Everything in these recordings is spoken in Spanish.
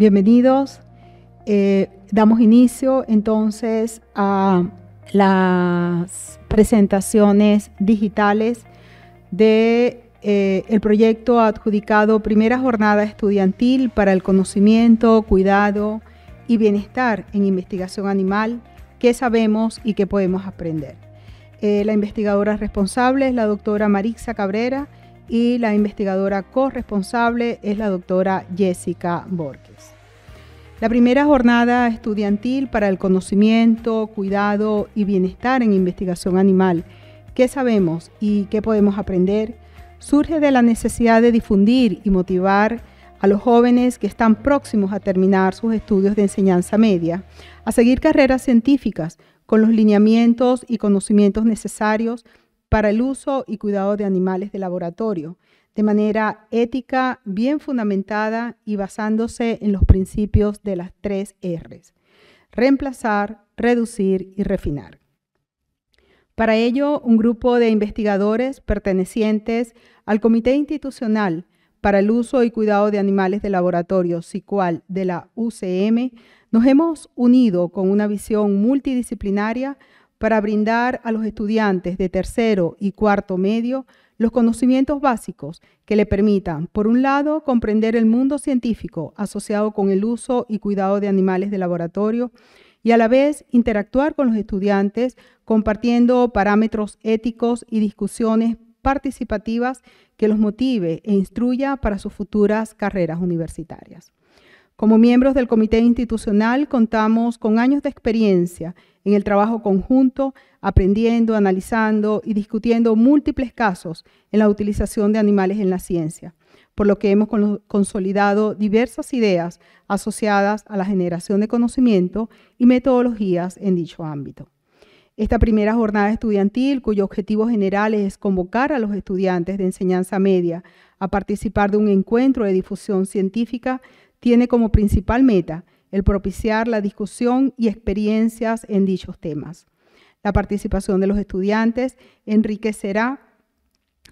Bienvenidos. Eh, damos inicio entonces a las presentaciones digitales de eh, proyecto adjudicado Primera Jornada Estudiantil para el Conocimiento, Cuidado y Bienestar en Investigación Animal, qué sabemos y qué podemos aprender. Eh, la investigadora responsable es la doctora Marixa Cabrera, y la investigadora corresponsable es la doctora Jessica Borges. La primera jornada estudiantil para el conocimiento, cuidado y bienestar en investigación animal, qué sabemos y qué podemos aprender, surge de la necesidad de difundir y motivar a los jóvenes que están próximos a terminar sus estudios de enseñanza media, a seguir carreras científicas con los lineamientos y conocimientos necesarios para el uso y cuidado de animales de laboratorio, de manera ética, bien fundamentada y basándose en los principios de las tres Rs, reemplazar, reducir y refinar. Para ello, un grupo de investigadores pertenecientes al Comité Institucional para el Uso y Cuidado de Animales de Laboratorio, SICUAL, de la UCM, nos hemos unido con una visión multidisciplinaria para brindar a los estudiantes de tercero y cuarto medio los conocimientos básicos que le permitan, por un lado, comprender el mundo científico asociado con el uso y cuidado de animales de laboratorio y a la vez interactuar con los estudiantes compartiendo parámetros éticos y discusiones participativas que los motive e instruya para sus futuras carreras universitarias. Como miembros del comité institucional contamos con años de experiencia en el trabajo conjunto, aprendiendo, analizando y discutiendo múltiples casos en la utilización de animales en la ciencia, por lo que hemos consolidado diversas ideas asociadas a la generación de conocimiento y metodologías en dicho ámbito. Esta primera jornada estudiantil, cuyo objetivo general es convocar a los estudiantes de enseñanza media a participar de un encuentro de difusión científica, tiene como principal meta el propiciar la discusión y experiencias en dichos temas. La participación de los estudiantes enriquecerá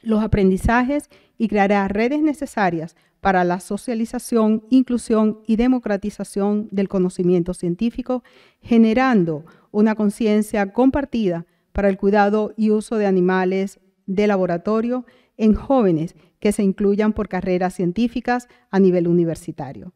los aprendizajes y creará redes necesarias para la socialización, inclusión y democratización del conocimiento científico, generando una conciencia compartida para el cuidado y uso de animales de laboratorio en jóvenes que se incluyan por carreras científicas a nivel universitario.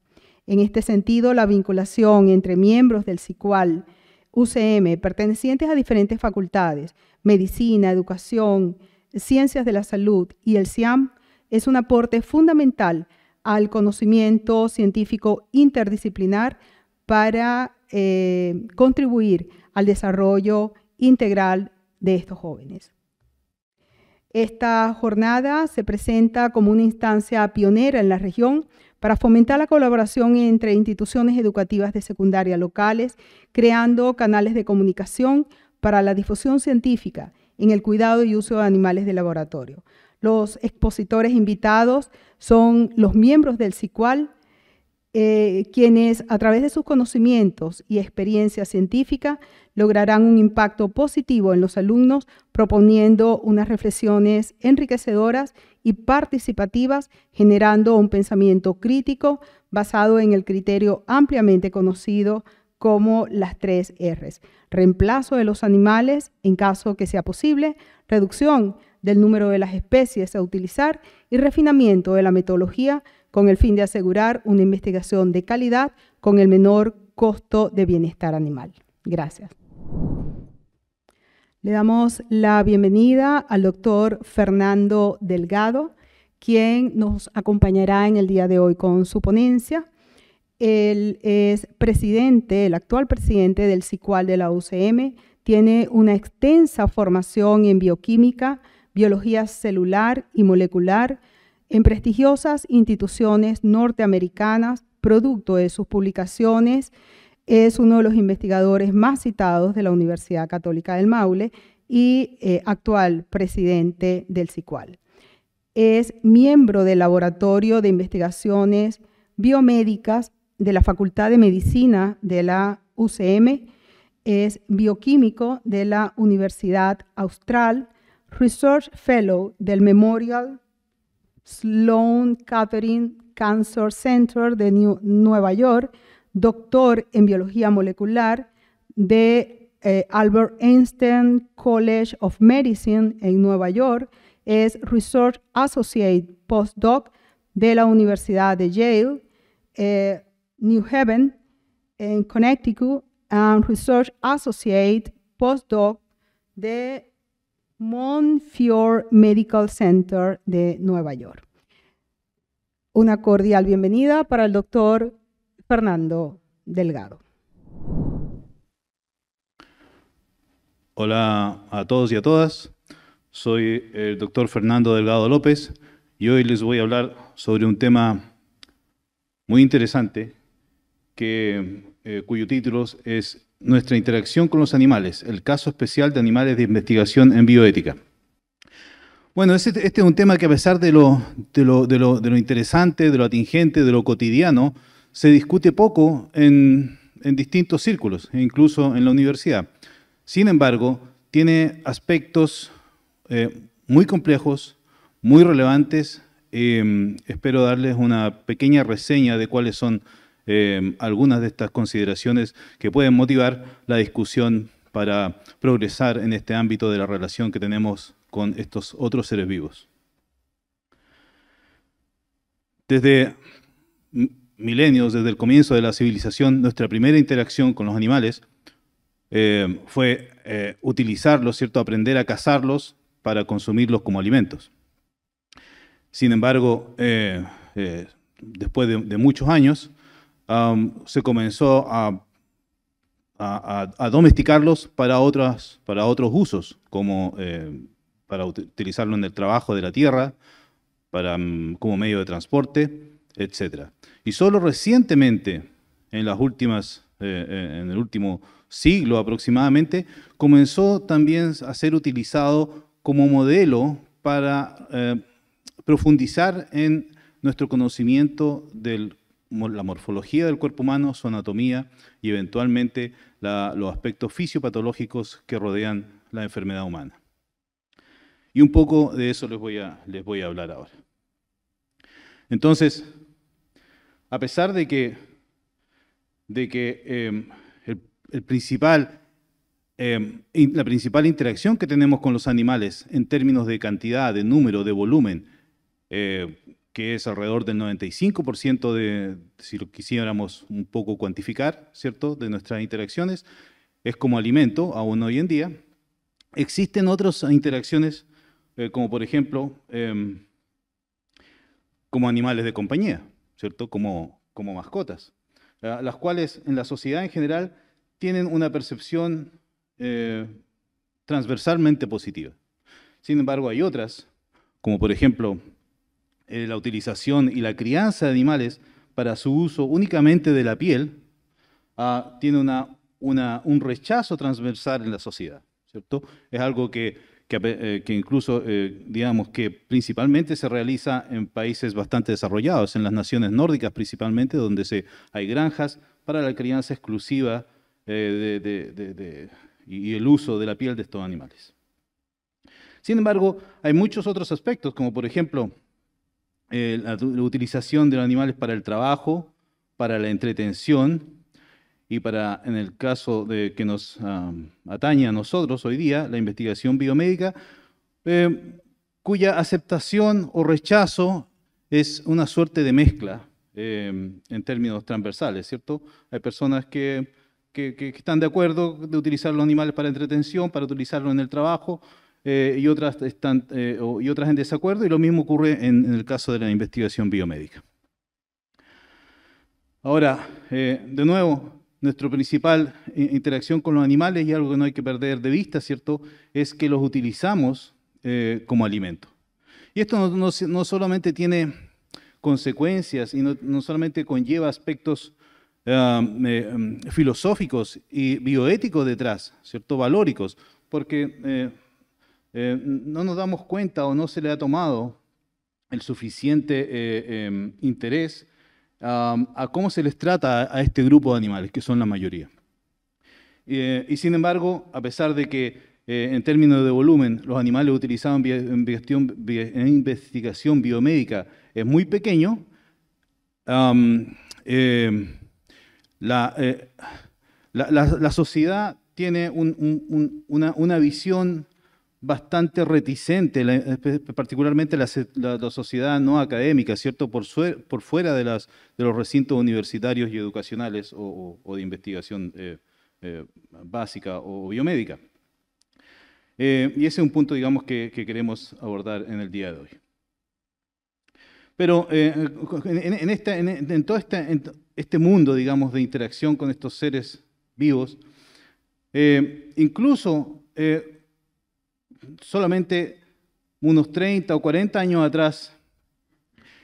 En este sentido, la vinculación entre miembros del SICUAL UCM pertenecientes a diferentes facultades, medicina, educación, ciencias de la salud y el CIAM es un aporte fundamental al conocimiento científico interdisciplinar para eh, contribuir al desarrollo integral de estos jóvenes. Esta jornada se presenta como una instancia pionera en la región para fomentar la colaboración entre instituciones educativas de secundaria locales, creando canales de comunicación para la difusión científica en el cuidado y uso de animales de laboratorio. Los expositores invitados son los miembros del CICUAL, eh, quienes a través de sus conocimientos y experiencia científica lograrán un impacto positivo en los alumnos proponiendo unas reflexiones enriquecedoras y participativas, generando un pensamiento crítico basado en el criterio ampliamente conocido como las tres Rs. Reemplazo de los animales en caso que sea posible, reducción del número de las especies a utilizar y refinamiento de la metodología con el fin de asegurar una investigación de calidad con el menor costo de bienestar animal. Gracias. Le damos la bienvenida al doctor Fernando Delgado, quien nos acompañará en el día de hoy con su ponencia. Él es presidente, el actual presidente del SICUAL de la UCM, tiene una extensa formación en bioquímica, biología celular y molecular, en prestigiosas instituciones norteamericanas, producto de sus publicaciones, es uno de los investigadores más citados de la Universidad Católica del Maule y eh, actual presidente del CICUAL. Es miembro del Laboratorio de Investigaciones Biomédicas de la Facultad de Medicina de la UCM, es bioquímico de la Universidad Austral, Research Fellow del Memorial Sloan Catherine Cancer Center de Nueva York, doctor en biología molecular de eh, Albert Einstein College of Medicine en Nueva York, es Research Associate Postdoc de la Universidad de Yale, eh, New Haven, en Connecticut, and Research Associate Postdoc de Montfior Medical Center de Nueva York. Una cordial bienvenida para el doctor Fernando Delgado. Hola a todos y a todas. Soy el doctor Fernando Delgado López y hoy les voy a hablar sobre un tema muy interesante que, eh, cuyo título es nuestra interacción con los animales, el caso especial de animales de investigación en bioética. Bueno, este, este es un tema que a pesar de lo, de, lo, interesante, de lo atingente, de lo cotidiano, se discute poco en, distintos círculos, e incluso en la universidad. Sin embargo, tiene aspectos eh, muy complejos, muy relevantes. Eh, espero darles una pequeña reseña de cuáles son Em, algunas de estas consideraciones que pueden motivar la discusión para progresar en este ámbito de la relación que tenemos con estos otros seres vivos. Desde milenios, desde el comienzo de la civilización, nuestra primera interacción con los animales em, fue eh, utilizarlos, ¿cierto? Aprender a cazarlos para consumirlos como alimentos. Sin embargo, eh, eh, después de, muchos años, Um, se comenzó a, domesticarlos para, otras, para otros usos, como eh, para utilizarlo en el trabajo de la tierra, para, mm, como medio de transporte, etc. Y solo recientemente, en, las últimas, eh, eh, en el último siglo aproximadamente, comenzó también a ser utilizado como modelo para profundizar en nuestro conocimiento del la morfología del cuerpo humano, su anatomía y eventualmente los aspectos fisiopatológicos que rodean la enfermedad humana. Y un poco de eso les voy a, les voy a hablar ahora. Entonces, a pesar de que, de que em, el, principal, em, la principal interacción que tenemos con los animales en términos de cantidad, de número, de volumen, eh, que es alrededor del 95% de, si lo quisiéramos un poco cuantificar, ¿cierto?, de nuestras interacciones, es como alimento, aún hoy en día. Existen otras interacciones, eh, como por ejemplo, em, como animales de compañía, ¿cierto?, como, como mascotas, ah, las cuales en la sociedad en general tienen una percepción eh, transversalmente positiva. Sin embargo, hay otras, como por ejemplo eh, la utilización y la crianza de animales para su uso únicamente de la piel, ah, tiene un rechazo transversal en la sociedad, ¿cierto? Es algo que, eh, incluso, eh, digamos, que principalmente se realiza en países bastante desarrollados, en las naciones nórdicas principalmente, donde hay granjas para la crianza exclusiva y el uso de la piel de estos animales. Sin embargo, hay muchos otros aspectos, como por ejemplo eh, la, utilización de los animales para el trabajo, para la entretención y para, en el caso de que nos atañe a nosotros hoy día, la investigación biomédica, eh, cuya aceptación o rechazo es una suerte de mezcla em, en términos transversales, ¿cierto? Hay personas que, que, que están de acuerdo de utilizar los animales para entretención, para utilizarlo en el trabajo, eh, y, otras están, eh, y otras en desacuerdo, y lo mismo ocurre en, el caso de la investigación biomédica. Ahora, eh, de nuevo, nuestra principal interacción con los animales, y algo que no hay que perder de vista, ¿cierto?, es que los utilizamos como alimento. Y esto no, solamente tiene consecuencias y no, solamente conlleva aspectos um, um, filosóficos y bioéticos detrás, ¿cierto? Valóricos, porque eh, no nos damos cuenta o no se le ha tomado el suficiente eh, em, interés a cómo se les trata a, este grupo de animales, que son la mayoría. y eh, sin embargo, a pesar de que en términos de volumen los animales utilizados en, investigación biomédica es muy pequeño, em, la, sociedad tiene una, una, visión bastante reticente, particularmente la, sociedad no académica, ¿cierto? Por, fuera de, los recintos universitarios y educacionales o, de investigación eh, eh, básica o, biomédica. Eh, y ese es un punto, digamos, que, queremos abordar en el día de hoy. Pero en, todo este, este mundo, digamos, de interacción con estos seres vivos, incluso solamente unos 30 o 40 años atrás,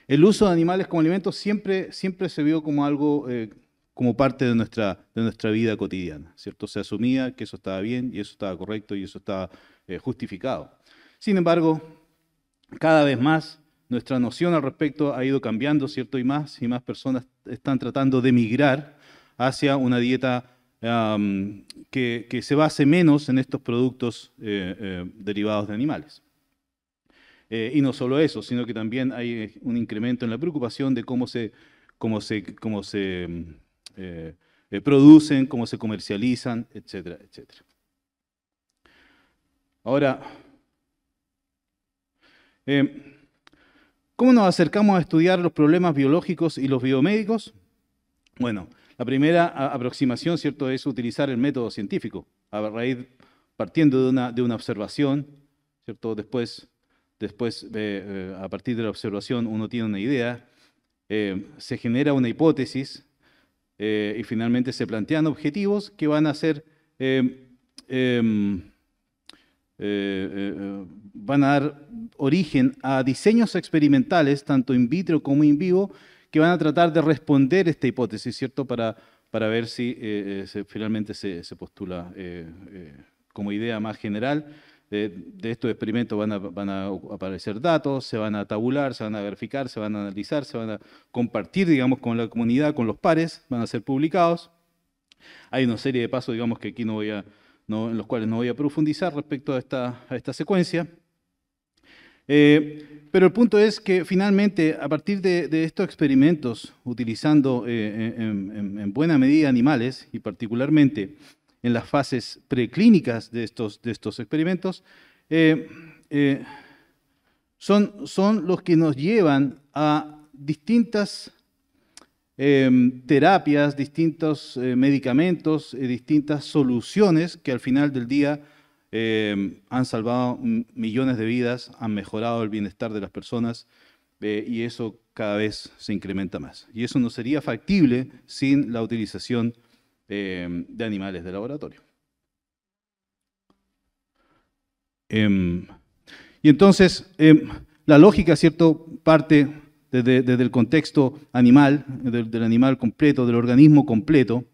el uso de animales como alimento siempre, siempre se vio como algo, eh, como parte de nuestra, de nuestra vida cotidiana, ¿cierto? Se asumía que eso estaba bien y eso estaba correcto y eso estaba eh, justificado. Sin embargo, cada vez más nuestra noción al respecto ha ido cambiando, ¿cierto? Y más y más personas están tratando de migrar hacia una dieta que, se base menos en estos productos eh, eh, derivados de animales. Eh, y no solo eso, sino que también hay un incremento en la preocupación de cómo se, cómo cómo se mm, producen, cómo se comercializan, etcétera, etcétera. Ahora, em, ¿Cómo nos acercamos a estudiar los problemas biológicos y los biomédicos? Bueno, la primera aproximación, ¿cierto?, es utilizar el método científico, a raíz, partiendo de una, de una observación, ¿cierto? Después, después eh, eh, a partir de la observación, uno tiene una idea, eh, se genera una hipótesis y finalmente se plantean objetivos que van a ser, em, em, van a dar origen a diseños experimentales, tanto in vitro como in vivo, que van a tratar de responder esta hipótesis, ¿cierto? Para, para ver si eh, eh, finalmente se, se postula eh, como idea más general. De, de estos experimentos van a, van a, aparecer datos, se van a tabular, se van a verificar, se van a analizar, se van a compartir, digamos, con la comunidad, con los pares, van a ser publicados. Hay una serie de pasos, digamos, que aquí no voy a, no, en los cuales no voy a profundizar respecto a esta, a esta secuencia. Eh, pero el punto es que finalmente, a partir de, estos experimentos, utilizando eh, en, buena medida animales, y particularmente en las fases preclínicas de estos, experimentos, eh, son, los que nos llevan a distintas em, terapias, distintos medicamentos, distintas soluciones que al final del día Em, han salvado millones de vidas, han mejorado el bienestar de las personas eh, y eso cada vez se incrementa más. Y eso no sería factible sin la utilización em, de animales de laboratorio. Em, y entonces, la lógica, ¿cierto?, parte desde, el contexto animal, del animal completo, del organismo completo,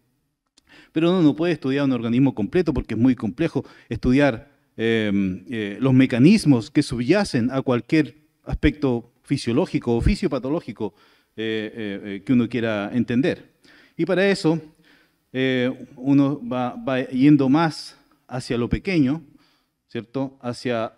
pero uno no puede estudiar un organismo completo porque es muy complejo estudiar em, eh, los mecanismos que subyacen a cualquier aspecto fisiológico o fisiopatológico eh, eh, que uno quiera entender. Y para eso uno va, yendo más hacia lo pequeño, ¿cierto? Hacia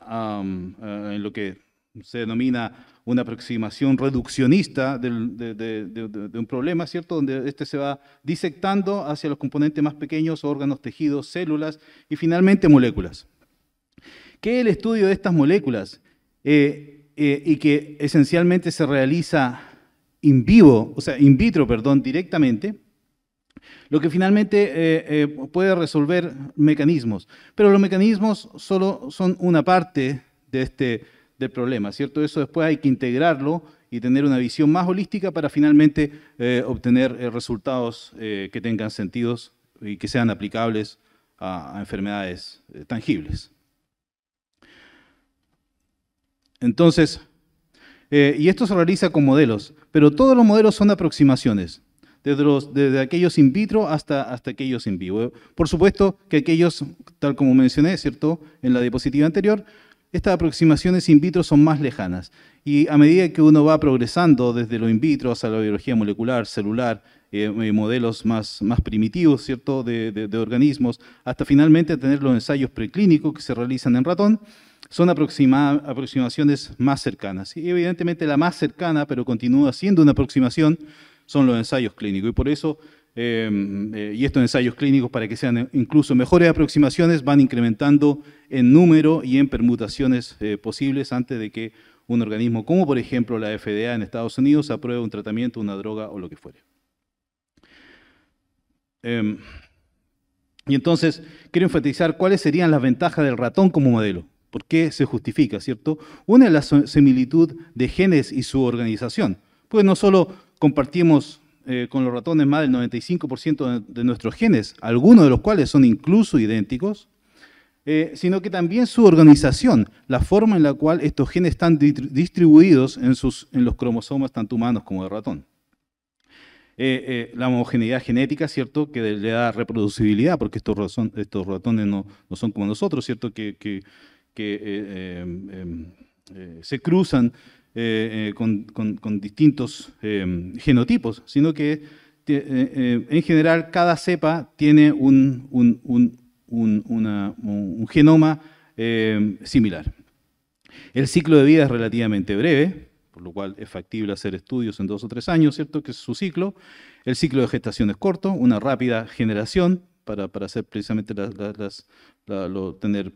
lo que se denomina una aproximación reduccionista de, un problema, ¿cierto? Donde este se va disectando hacia los componentes más pequeños, órganos, tejidos, células y finalmente moléculas. ¿Qué es el estudio de estas moléculas? Eh, eh, y que esencialmente se realiza in vivo, o sea, in vitro, perdón, directamente, lo que finalmente eh, puede resolver mecanismos. Pero los mecanismos solo son una parte de este del problema, ¿cierto? Eso después hay que integrarlo y tener una visión más holística para finalmente eh, obtener eh, resultados eh, que tengan sentidos y que sean aplicables a, enfermedades tangibles. Entonces, y esto se realiza con modelos, pero todos los modelos son aproximaciones, desde, aquellos in vitro hasta, hasta aquellos en vivo. Por supuesto que aquellos, tal como mencioné, ¿cierto?, en la diapositiva anterior, estas aproximaciones in vitro son más lejanas. Y a medida que uno va progresando desde lo in vitro hasta la biología molecular, celular, eh, eh, modelos más, más primitivos ¿cierto? De, organismos, hasta finalmente tener los ensayos preclínicos que se realizan en ratón, son aproximaciones más cercanas. Y evidentemente la más cercana, pero continúa siendo una aproximación, son los ensayos clínicos. Y por eso Em, eh, y estos ensayos clínicos para que sean incluso mejores aproximaciones van incrementando en número y en permutaciones eh, posibles antes de que un organismo como por ejemplo la FDA en Estados Unidos apruebe un tratamiento, una droga o lo que fuere. Em, y entonces quiero enfatizar cuáles serían las ventajas del ratón como modelo. ¿Por qué se justifica, cierto? Una es la similitud de genes y su organización. Pues no solo compartimos eh, con los ratones más del 95% de, nuestros genes, algunos de los cuales son incluso idénticos, eh, sino que también su organización, la forma en la cual estos genes están distribuidos en, sus, en los cromosomas tanto humanos como de ratón. Eh, la homogeneidad genética, ¿cierto?, que le da reproducibilidad, porque estos, estos ratones no, no, son como nosotros, ¿cierto?, que, que, que em, se cruzan eh, eh, con, distintos em, genotipos, sino que eh, en general cada cepa tiene un, genoma em, similar. El ciclo de vida es relativamente breve, por lo cual es factible hacer estudios en dos o tres años, ¿cierto? Que es su ciclo. El ciclo de gestación es corto, una rápida generación para, hacer precisamente las, tener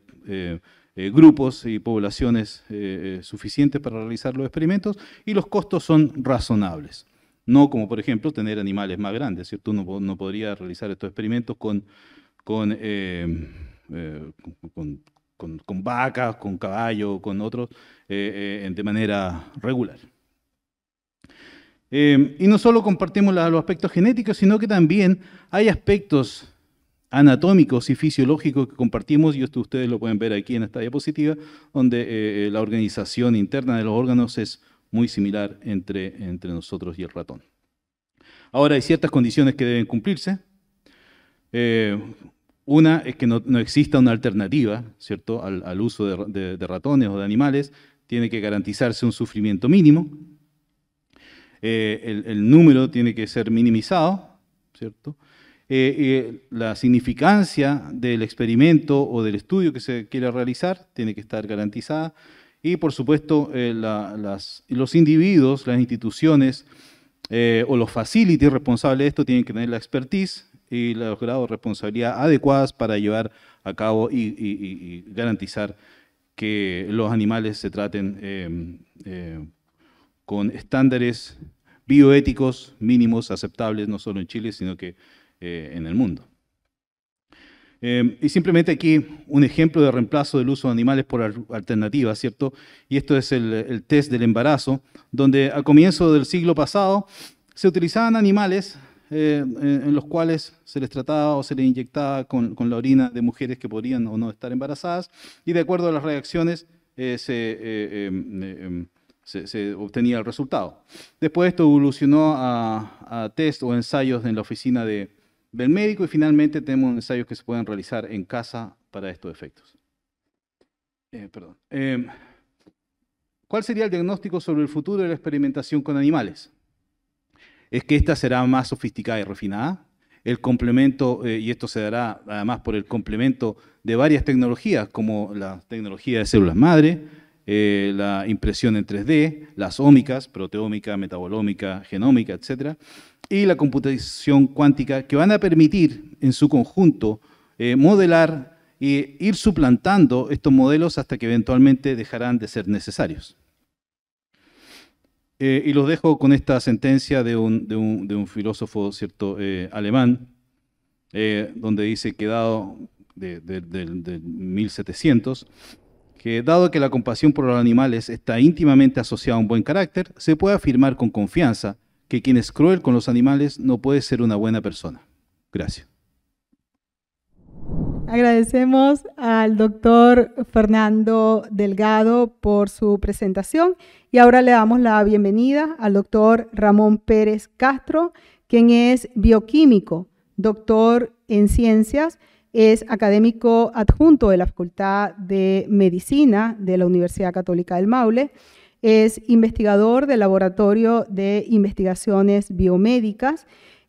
eh, grupos y poblaciones eh, eh, suficientes para realizar los experimentos y los costos son razonables. No como, por ejemplo, tener animales más grandes, ¿cierto? Uno no podría realizar estos experimentos con, con, con, vacas, con caballos, con otros, de manera regular. y no solo compartimos los aspectos genéticos, sino que también hay aspectos anatómicos y fisiológicos que compartimos, y esto ustedes lo pueden ver aquí en esta diapositiva, donde eh, eh, la organización interna de los órganos es muy similar entre, entre nosotros y el ratón. Ahora hay ciertas condiciones que deben cumplirse. Eh, una es que no, exista una alternativa ¿cierto? al, uso de, ratones o de animales. Tiene que garantizarse un sufrimiento mínimo. el, número tiene que ser minimizado. ¿cierto? Eh, eh, la significancia del experimento o del estudio que se quiera realizar tiene que estar garantizada y por supuesto eh, las, los individuos, las instituciones o los facilities responsables de esto tienen que tener la expertise y los grados de responsabilidad adecuadas para llevar a cabo y, garantizar que los animales se traten em, em, con estándares bioéticos mínimos aceptables, no solo en Chile, sino que eh, en el mundo. Em, y simplemente aquí un ejemplo de reemplazo del uso de animales por alternativas, ¿cierto? Y esto es el, test del embarazo, donde a comienzo del siglo pasado se utilizaban animales eh, en los cuales se les trataba o se les inyectaba con, con, la orina de mujeres que podrían o no estar embarazadas, y de acuerdo a las reacciones eh, em, em, se, se, obtenía el resultado. Después esto evolucionó a test o ensayos en la oficina de, del médico y finalmente tenemos ensayos que se pueden realizar en casa para estos efectos. Eh, eh, ¿Cuál sería el diagnóstico sobre el futuro de la experimentación con animales? Es que esta será más sofisticada y refinada. El complemento, eh, y esto se dará además por el complemento de varias tecnologías, como la tecnología de células madre, eh, la impresión en 3D, las ómicas, proteómica, metabolómica, genómica, etc. Y la computación cuántica, que van a permitir en su conjunto eh, modelar e ir suplantando estos modelos hasta que eventualmente dejarán de ser necesarios. Eh, y los dejo con esta sentencia de un, filósofo cierto, alemán, donde dice que dado de, 1700, que dado que la compasión por los animales está íntimamente asociada a un buen carácter, se puede afirmar con confianza que quien es cruel con los animales no puede ser una buena persona. Gracias. Agradecemos al doctor Fernando Delgado por su presentación y ahora le damos la bienvenida al doctor Ramón Pérez Castro, quien es bioquímico, doctor en ciencias es académico adjunto de la Facultad de Medicina de la Universidad Católica del Maule, es investigador del Laboratorio de Investigaciones Biomédicas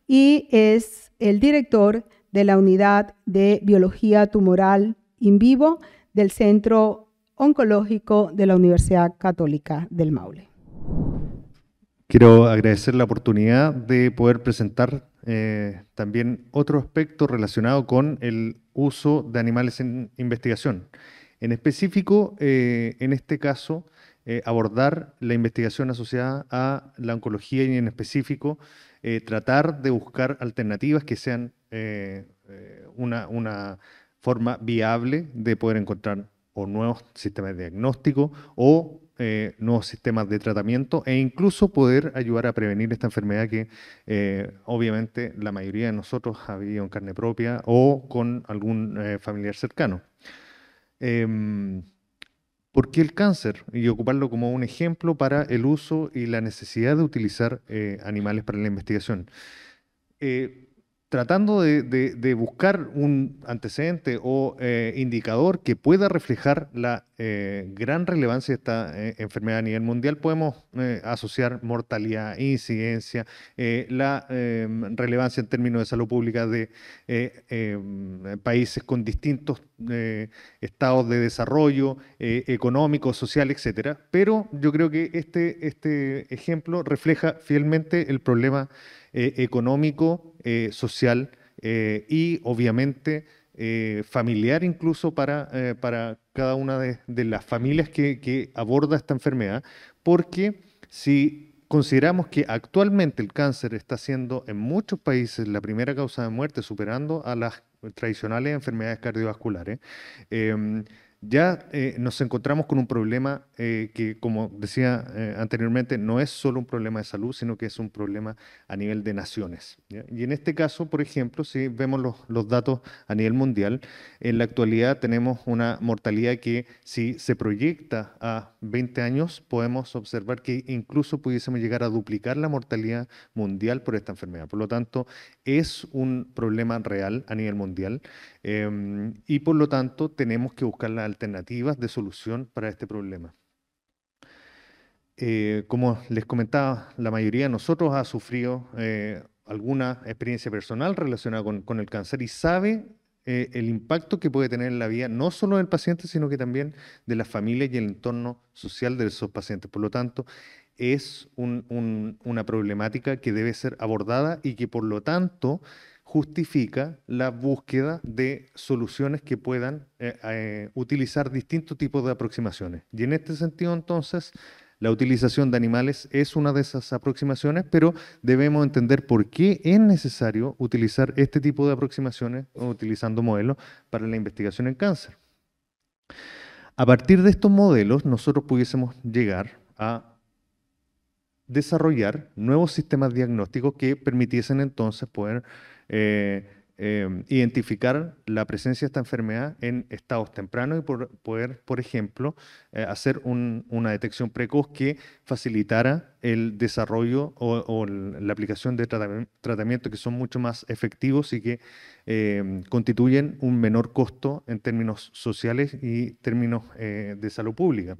y es el director de la Unidad de Biología Tumoral in vivo del Centro Oncológico de la Universidad Católica del Maule. Quiero agradecer la oportunidad de poder presentar eh, también otro aspecto relacionado con el uso de animales en investigación. En específico, eh, en este caso, eh, abordar la investigación asociada a la oncología y en específico tratar de buscar alternativas que sean una, una forma viable de poder encontrar o nuevos sistemas de diagnóstico o eh, nuevos sistemas de tratamiento e incluso poder ayudar a prevenir esta enfermedad que eh, obviamente la mayoría de nosotros ha vivido en carne propia o con algún eh, familiar cercano. Em, ¿Por qué el cáncer? Y ocuparlo como un ejemplo para el uso y la necesidad de utilizar animales para la investigación tratando de, buscar un antecedente o eh, indicador que pueda reflejar la eh, gran relevancia de esta eh, enfermedad a nivel mundial, podemos asociar mortalidad, incidencia, la relevancia en términos de salud pública de países con distintos estados de desarrollo económico, social, etcétera. Pero yo creo que este, este ejemplo refleja fielmente el problema eh, económico, eh, social eh, y obviamente familiar incluso para, para cada una de, las familias que, que, aborda esta enfermedad, porque si consideramos que actualmente el cáncer está siendo en muchos países la primera causa de muerte, superando a las tradicionales enfermedades cardiovasculares, ya eh, nos encontramos con un problema eh, que, como decía eh, anteriormente, no es solo un problema de salud, sino que es un problema a nivel de naciones. Y en este caso, por ejemplo, si vemos los, datos a nivel mundial, en la actualidad tenemos una mortalidad que si se proyecta a 20 años, podemos observar que incluso pudiésemos llegar a duplicar la mortalidad mundial por esta enfermedad. Por lo tanto, es un problema real a nivel mundial em, y por lo tanto tenemos que buscar las alternativas de solución para este problema. Eh, como les comentaba, la mayoría de nosotros ha sufrido eh, alguna experiencia personal relacionada con, con el cáncer y sabe eh, el impacto que puede tener en la vida no solo del paciente, sino que también de la familia y el entorno social de esos pacientes. Por lo tanto, es una problemática que debe ser abordada y que por lo tanto justifica la búsqueda de soluciones que puedan eh, eh, utilizar distintos tipos de aproximaciones. Y en este sentido, entonces, la utilización de animales es una de esas aproximaciones, pero debemos entender por qué es necesario utilizar este tipo de aproximaciones utilizando modelos para la investigación en cáncer. A partir de estos modelos, nosotros pudiésemos llegar a desarrollar nuevos sistemas diagnósticos que permitiesen entonces poder eh, eh, identificar la presencia de esta enfermedad en estados tempranos y poder, por ejemplo, eh, hacer una detección precoz que facilitara el desarrollo o, la aplicación de tratamientos que son mucho más efectivos y que Em, constituyen un menor costo en términos sociales y términos eh, de salud pública.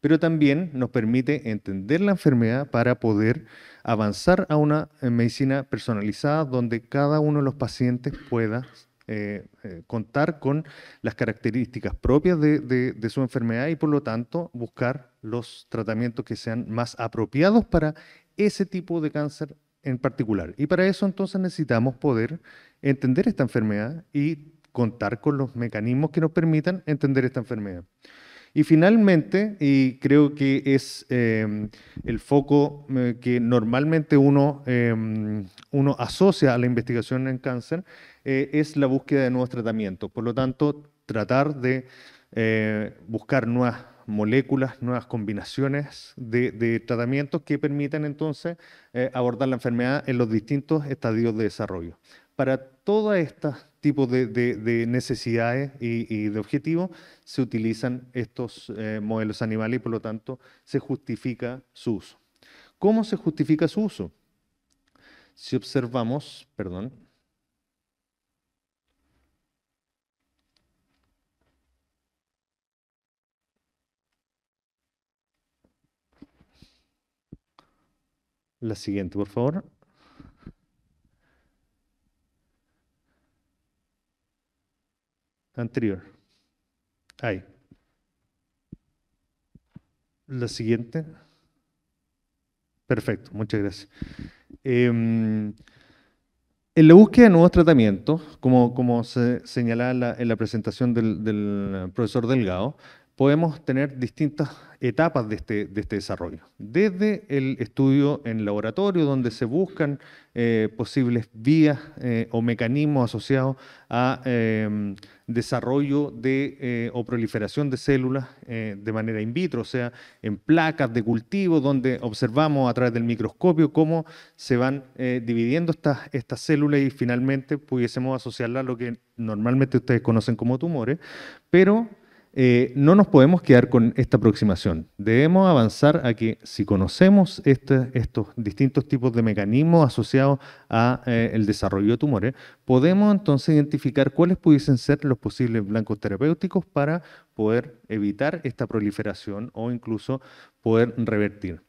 Pero también nos permite entender la enfermedad para poder avanzar a una eh, medicina personalizada donde cada uno de los pacientes pueda eh, contar con las características propias de su enfermedad y por lo tanto buscar los tratamientos que sean más apropiados para ese tipo de cáncer en particular. Y para eso entonces necesitamos poder entender esta enfermedad y contar con los mecanismos que nos permitan entender esta enfermedad. Y finalmente, y creo que es em, el foco eh, que normalmente uno, em, uno asocia a la investigación en cáncer, eh, es la búsqueda de nuevos tratamientos. Por lo tanto, tratar de eh, buscar nuevas moléculas, nuevas combinaciones de tratamientos que permitan entonces abordar la enfermedad en los distintos estadios de desarrollo para todos estos tipos de, necesidades y, de objetivos se utilizan estos eh, modelos animales y por lo tanto se justifica su uso. ¿Cómo se justifica su uso? Si observamos, perdón, la siguiente, por favor. anterior. Ahí. La siguiente. Perfecto, muchas gracias. Em, en la búsqueda de nuevos tratamientos, como, como se señalaba en la, presentación del, profesor Delgado, podemos tener distintas etapas de este, de este desarrollo. Desde el estudio en laboratorio, donde se buscan eh, posibles vías eh, o mecanismos asociados a em, desarrollo de, eh, o proliferación de células de manera in vitro, o sea, en placas de cultivo, donde observamos a través del microscopio cómo se van dividiendo estas, estas células y finalmente pudiésemos asociarlas a lo que normalmente ustedes conocen como tumores, pero eh, no nos podemos quedar con esta aproximación. Debemos avanzar a que si conocemos este, estos distintos tipos de mecanismos asociados al eh, desarrollo de tumores, podemos entonces identificar cuáles pudiesen ser los posibles blancos terapéuticos para poder evitar esta proliferación o incluso poder revertir.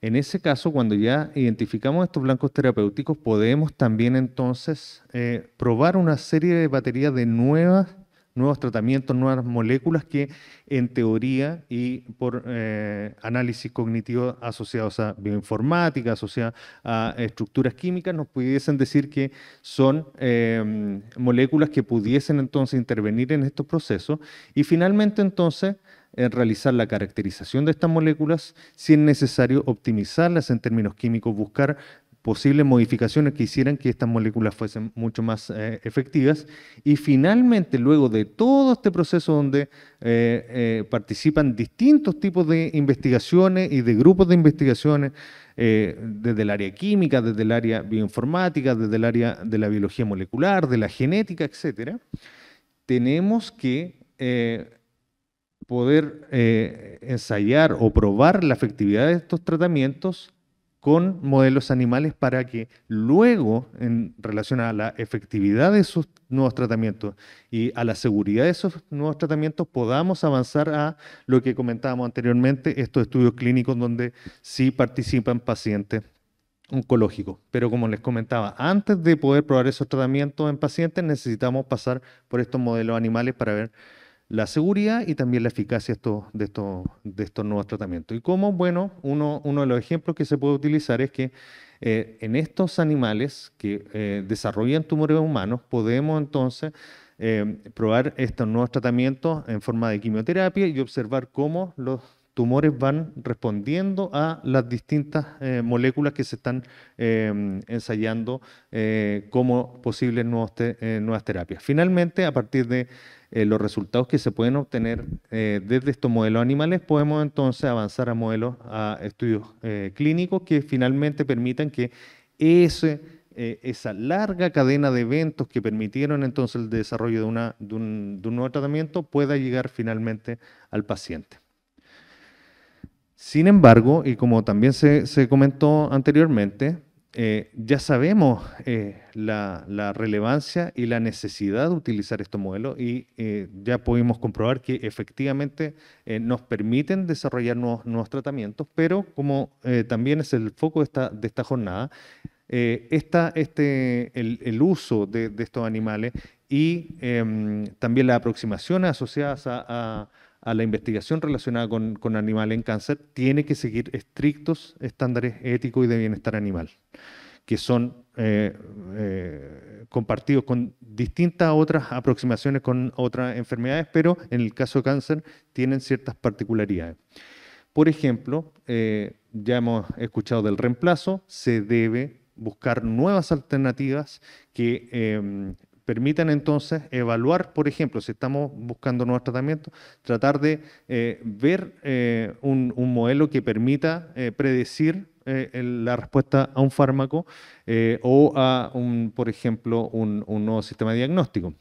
En ese caso, cuando ya identificamos estos blancos terapéuticos, podemos también entonces eh, probar una serie de baterías de nuevas nuevos tratamientos, nuevas moléculas que en teoría y por eh, análisis cognitivo asociados a bioinformática, asociados a estructuras químicas, nos pudiesen decir que son em, moléculas que pudiesen entonces intervenir en estos procesos y finalmente entonces en realizar la caracterización de estas moléculas, si es necesario optimizarlas en términos químicos, buscar posibles modificaciones que hicieran que estas moléculas fuesen mucho más eh, efectivas. Y finalmente, luego de todo este proceso donde eh, eh, participan distintos tipos de investigaciones y de grupos de investigaciones, desde el área química, desde el área bioinformática, desde el área de la biología molecular, de la genética, etc., tenemos que poder ensayar o probar la efectividad de estos tratamientos con modelos animales para que luego, en relación a la efectividad de esos nuevos tratamientos y a la seguridad de esos nuevos tratamientos, podamos avanzar a lo que comentábamos anteriormente, estos estudios clínicos donde sí participan pacientes oncológicos. Pero como les comentaba, antes de poder probar esos tratamientos en pacientes, necesitamos pasar por estos modelos animales para ver la seguridad y también la eficacia de, estos nuevos tratamientos. Y cómo, bueno, uno, de los ejemplos que se puede utilizar es que eh, en estos animales que eh, desarrollan tumores humanos podemos entonces eh, probar estos nuevos tratamientos en forma de quimioterapia y observar cómo los tumores van respondiendo a las distintas moléculas que se están ensayando como posibles nuevas terapias. Finalmente, a partir de eh, los resultados que se pueden obtener eh, desde estos modelos animales, podemos entonces avanzar a modelos, a estudios eh, clínicos que finalmente permitan que ese, esa larga cadena de eventos que permitieron entonces el desarrollo de, un, nuevo tratamiento pueda llegar finalmente al paciente. Sin embargo, y como también se comentó anteriormente, eh, ya sabemos eh, la, relevancia y la necesidad de utilizar estos modelos y eh, ya pudimos comprobar que efectivamente nos permiten desarrollar nuevos, tratamientos, pero como también es el foco de esta, jornada, esta, este, el, uso de, estos animales y em, también las aproximaciones asociadas a a la investigación relacionada con, con animales en cáncer, tiene que seguir estrictos estándares éticos y de bienestar animal, que son eh, eh, compartidos con distintas otras aproximaciones con otras enfermedades, pero en el caso de cáncer tienen ciertas particularidades. Por ejemplo, eh, ya hemos escuchado del reemplazo, se debe buscar nuevas alternativas que em, permitan entonces evaluar, por ejemplo, si estamos buscando nuevos tratamientos, tratar de eh, ver eh, un, modelo que permita eh, predecir la respuesta a un fármaco o a, un, por ejemplo, un, un nuevo sistema de diagnóstico.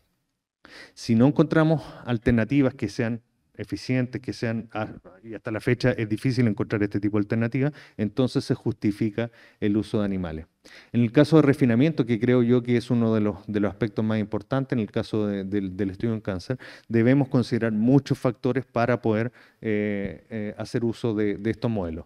Si no encontramos alternativas que sean eficientes, que sean, ah, y hasta la fecha es difícil encontrar este tipo de alternativas, entonces se justifica el uso de animales. En el caso de refinamiento, que creo yo que es uno de los, aspectos más importantes en el caso del estudio en cáncer, debemos considerar muchos factores para poder eh, eh, hacer uso de, de estos modelos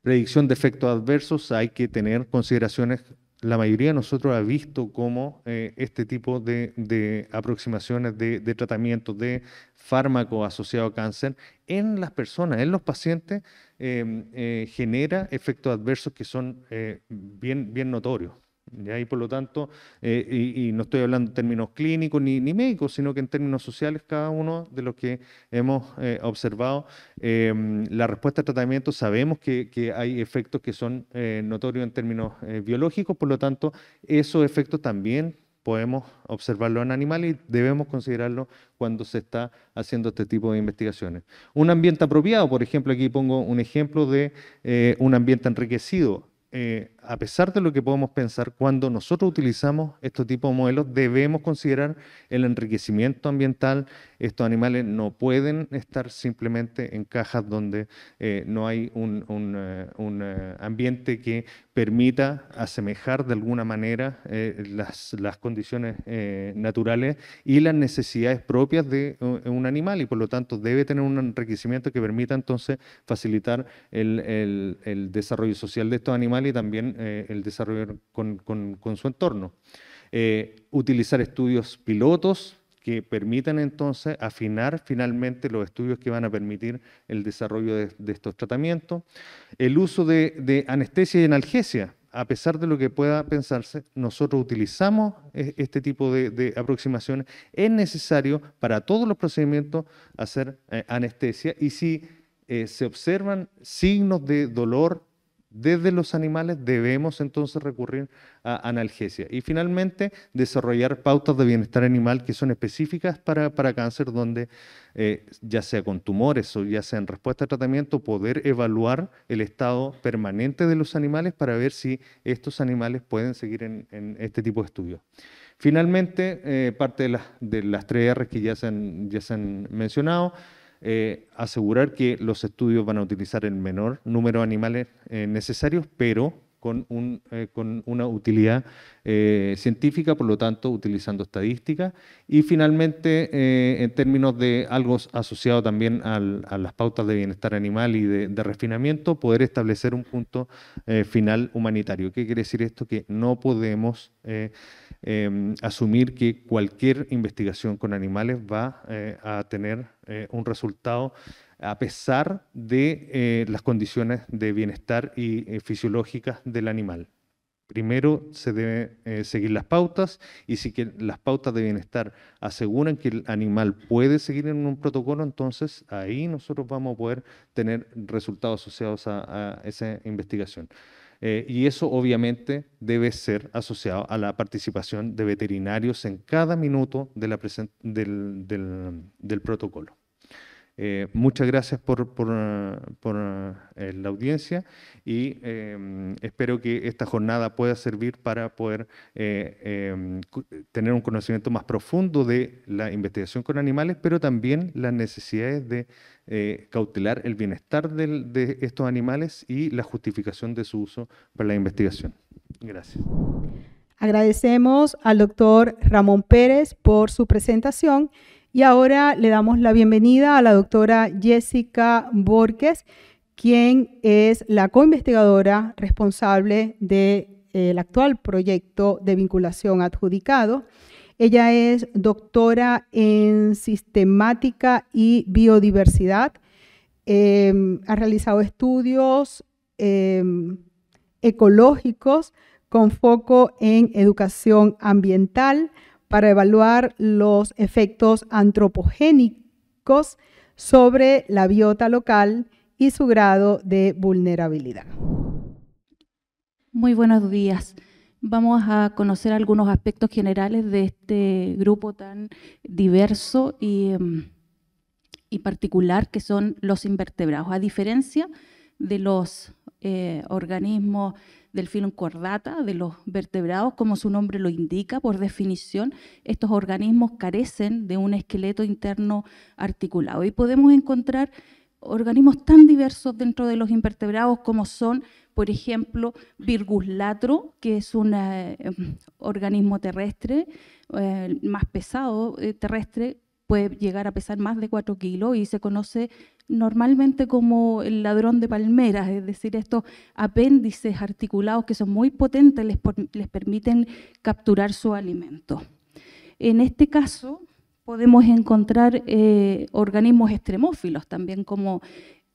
predicción de efectos adversos, hay que tener consideraciones la mayoría de nosotros ha visto cómo eh, este tipo de, aproximaciones de, tratamiento de fármaco asociado a cáncer en las personas, en los pacientes, eh, eh, genera efectos adversos que son bien notorios. Y ahí por lo tanto, eh, y, no estoy hablando en términos clínicos ni, médicos, sino que en términos sociales, cada uno de los que hemos eh, observado, em, la respuesta al tratamiento sabemos que, hay efectos que son eh, notorios en términos biológicos, por lo tanto, esos efectos también podemos observarlo en animales y debemos considerarlo cuando se está haciendo este tipo de investigaciones. Un ambiente apropiado, por ejemplo, aquí pongo un ejemplo de un ambiente enriquecido a pesar de lo que podemos pensar, cuando nosotros utilizamos estos tipos de modelos, debemos considerar el enriquecimiento ambiental. Estos animales no pueden estar simplemente en cajas donde eh, no hay un, eh, eh, ambiente que permita asemejar de alguna manera las, condiciones naturales y las necesidades propias de un animal y por lo tanto debe tener un enriquecimiento que permita entonces facilitar el, el desarrollo social de estos animales y también eh, el desarrollo con, su entorno. Eh, utilizar estudios pilotos que permitan entonces afinar finalmente los estudios que van a permitir el desarrollo de, estos tratamientos. El uso de, anestesia y analgesia, a pesar de lo que pueda pensarse, nosotros utilizamos e, este tipo de, aproximaciones. Es necesario para todos los procedimientos hacer eh, anestesia y si se observan signos de dolor desde los animales debemos entonces recurrir a analgesia. Y finalmente, desarrollar pautas de bienestar animal que son específicas para, cáncer, donde eh, ya sea con tumores o ya sea en respuesta a tratamiento, poder evaluar el estado permanente de los animales para ver si estos animales pueden seguir en, este tipo de estudios. Finalmente, eh, parte de las, de las tres R que ya ya se han mencionado, eh, asegurar que los estudios van a utilizar el menor número de animales eh, necesarios, pero con, eh, una utilidad científica, por lo tanto, utilizando estadísticas. Y finalmente, en términos de algo asociado también a las pautas de bienestar animal y de refinamiento, poder establecer un punto final humanitario. ¿Qué quiere decir esto? Que no podemos... Em, asumir que cualquier investigación con animales va eh, a tener eh, un resultado a pesar de eh, las condiciones de bienestar y fisiológicas del animal. Primero se deben seguir las pautas y si las pautas de bienestar aseguran que el animal puede seguir en un protocolo, entonces ahí nosotros vamos a poder tener resultados asociados a esa investigación. Eh, y eso obviamente debe ser asociado a la participación de veterinarios en cada minuto del protocolo. Eh, muchas gracias por, eh, la audiencia y eh, espero que esta jornada pueda servir para poder tener un conocimiento más profundo de la investigación con animales, pero también las necesidades de cautelar el bienestar de estos animales y la justificación de su uso para la investigación. Gracias. Agradecemos al doctor Ramón Pérez por su presentación y ahora le damos la bienvenida a la doctora Jessica Borges, quien es la coinvestigadora responsable del de, eh, actual proyecto de vinculación adjudicado. Ella es doctora en sistemática y biodiversidad. Em, ha realizado estudios em, ecológicos con foco en educación ambiental para evaluar los efectos antropogénicos sobre la biota local y su grado de vulnerabilidad. Muy buenos días. Vamos a conocer algunos aspectos generales de este grupo tan diverso y, em, particular que son los invertebrados. A diferencia de los eh, organismos del filum cordata, de los vertebrados, como su nombre lo indica, por definición, estos organismos carecen de un esqueleto interno articulado. Y podemos encontrar organismos tan diversos dentro de los invertebrados como son, por ejemplo, Virgus latro, que es un eh, organismo terrestre, eh, más pesado terrestre, puede llegar a pesar más de 4 kilos y se conoce normalmente como el ladrón de palmeras, es decir, estos apéndices articulados que son muy potentes les, permiten capturar su alimento. En este caso podemos encontrar eh, organismos extremófilos también como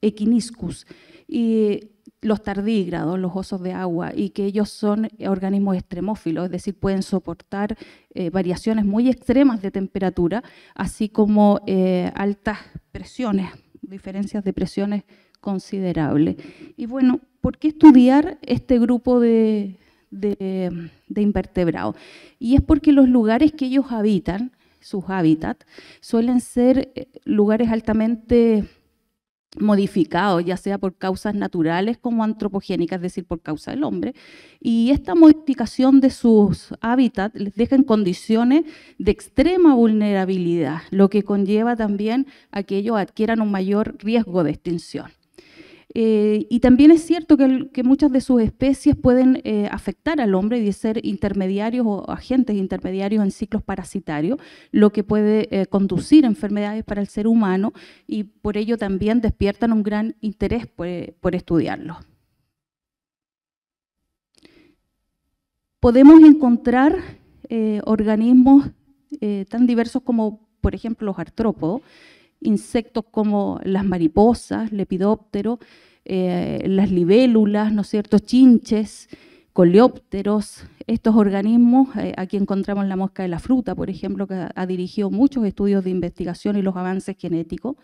Equiniscus y los tardígrados, los osos de agua, y que ellos son organismos extremófilos, es decir, pueden soportar eh, variaciones muy extremas de temperatura, así como eh, altas presiones diferencias de presiones considerables. Y bueno, ¿por qué estudiar este grupo de, de, de invertebrados? Y es porque los lugares que ellos habitan, sus hábitats, suelen ser eh, lugares altamente modificados, ya sea por causas naturales como antropogénicas, es decir, por causa del hombre. Y esta modificación de sus hábitats les deja en condiciones de extrema vulnerabilidad, lo que conlleva también a que ellos adquieran un mayor riesgo de extinción. Eh, y también es cierto que, muchas de sus especies pueden eh, afectar al hombre y ser intermediarios o agentes intermediarios en ciclos parasitarios, lo que puede eh, conducir enfermedades para el ser humano y por ello también despiertan un gran interés por estudiarlos. Podemos encontrar organismos tan diversos como, por ejemplo, los artrópodos, insectos como las mariposas, lepidópteros, eh, las libélulas, ¿no es chinches, coleópteros, estos organismos, eh, aquí encontramos la mosca de la fruta, por ejemplo, que ha, dirigido muchos estudios de investigación y los avances genéticos,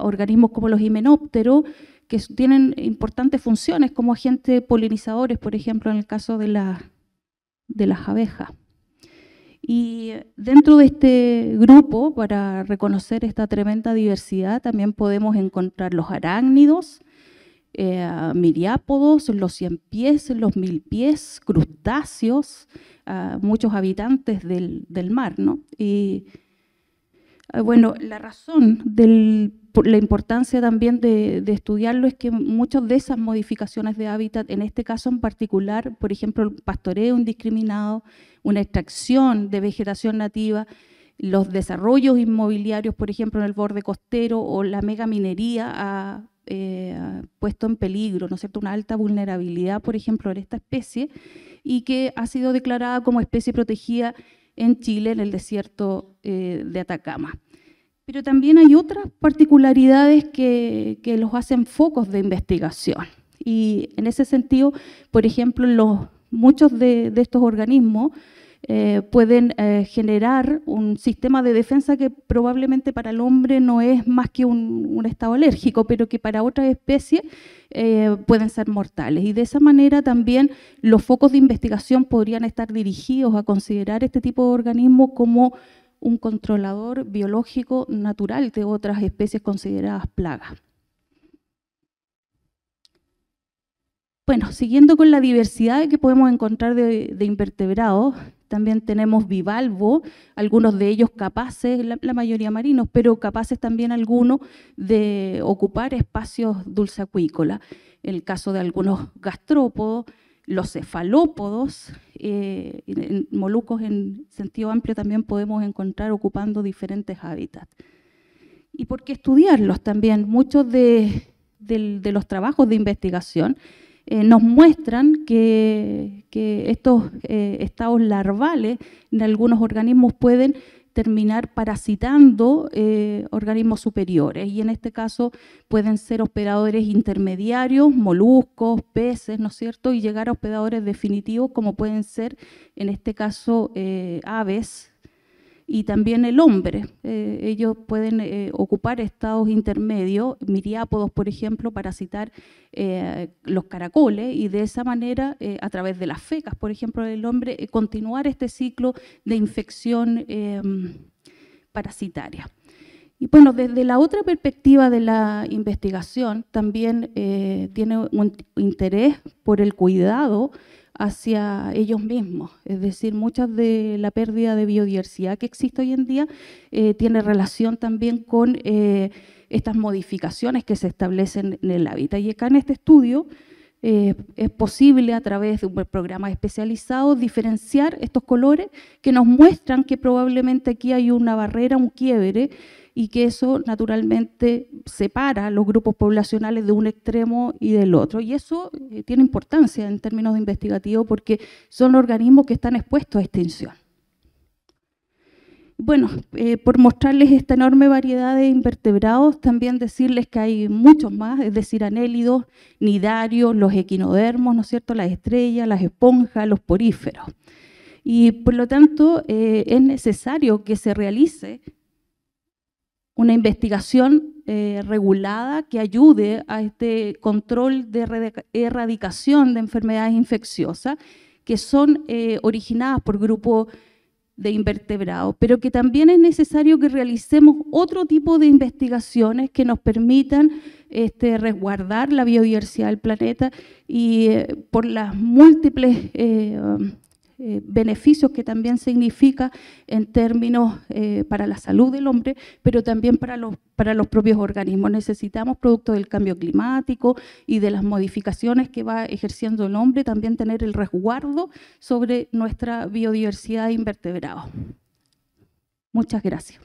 organismos como los himenópteros, que tienen importantes funciones como agentes polinizadores, por ejemplo, en el caso de, de las abejas. Y dentro de este grupo, para reconocer esta tremenda diversidad, también podemos encontrar los arácnidos, eh, miriápodos, los cien pies, los mil pies, crustáceos, ah, muchos habitantes del, mar. ¿no? Y ah, bueno, la razón del la importancia también de, estudiarlo es que muchas de esas modificaciones de hábitat, en este caso en particular, por ejemplo, el pastoreo indiscriminado, una extracción de vegetación nativa, los desarrollos inmobiliarios, por ejemplo, en el borde costero o la megaminería eh, ha puesto en peligro, ¿no es cierto?, una alta vulnerabilidad, por ejemplo, en esta especie y que ha sido declarada como especie protegida en Chile, en el desierto eh, de Atacama pero también hay otras particularidades que, los hacen focos de investigación. Y en ese sentido, por ejemplo, los, muchos de, estos organismos eh, pueden eh, generar un sistema de defensa que probablemente para el hombre no es más que un, estado alérgico, pero que para otras especies eh, pueden ser mortales. Y de esa manera también los focos de investigación podrían estar dirigidos a considerar este tipo de organismos como un controlador biológico natural de otras especies consideradas plagas. Bueno, siguiendo con la diversidad que podemos encontrar de, invertebrados, también tenemos bivalvo, algunos de ellos capaces, la, mayoría marinos, pero capaces también algunos de ocupar espacios dulceacuícolas. El caso de algunos gastrópodos, los cefalópodos, eh, en molucos en sentido amplio también podemos encontrar ocupando diferentes hábitats. ¿Y por qué estudiarlos también? Muchos de, los trabajos de investigación eh, nos muestran que, estos eh, estados larvales en algunos organismos pueden terminar parasitando eh, organismos superiores y en este caso pueden ser hospedadores intermediarios, moluscos, peces, ¿no es cierto? Y llegar a hospedadores definitivos como pueden ser en este caso eh, aves, y también el hombre. Eh, ellos pueden eh, ocupar estados intermedios, miriápodos, por ejemplo, para citar eh, los caracoles, y de esa manera, a través de las fecas, por ejemplo, del hombre, continuar este ciclo de infección em, parasitaria. Y bueno, desde la otra perspectiva de la investigación, también tiene un interés por el cuidado, hacia ellos mismos. Es decir, muchas de la pérdida de biodiversidad que existe hoy en día eh, tiene relación también con eh, estas modificaciones que se establecen en el hábitat. Y acá en este estudio eh, es posible a través de un programa especializado diferenciar estos colores que nos muestran que probablemente aquí hay una barrera, un quiebre, y que eso naturalmente separa los grupos poblacionales de un extremo y del otro. Y eso eh, tiene importancia en términos de investigativo porque son organismos que están expuestos a extinción. Bueno, eh, por mostrarles esta enorme variedad de invertebrados, también decirles que hay muchos más, es decir, anélidos, nidarios, los equinodermos, ¿no es cierto?, las estrellas, las esponjas, los poríferos. Y por lo tanto, eh, es necesario que se realice una investigación eh, regulada que ayude a este control de erradicación de enfermedades infecciosas que son eh, originadas por grupos de invertebrados, pero que también es necesario que realicemos otro tipo de investigaciones que nos permitan este, resguardar la biodiversidad del planeta y eh, por las múltiples eh, beneficios que también significa en términos eh, para la salud del hombre, pero también para los, para los propios organismos. Necesitamos, producto del cambio climático y de las modificaciones que va ejerciendo el hombre, también tener el resguardo sobre nuestra biodiversidad de invertebrados. Muchas gracias.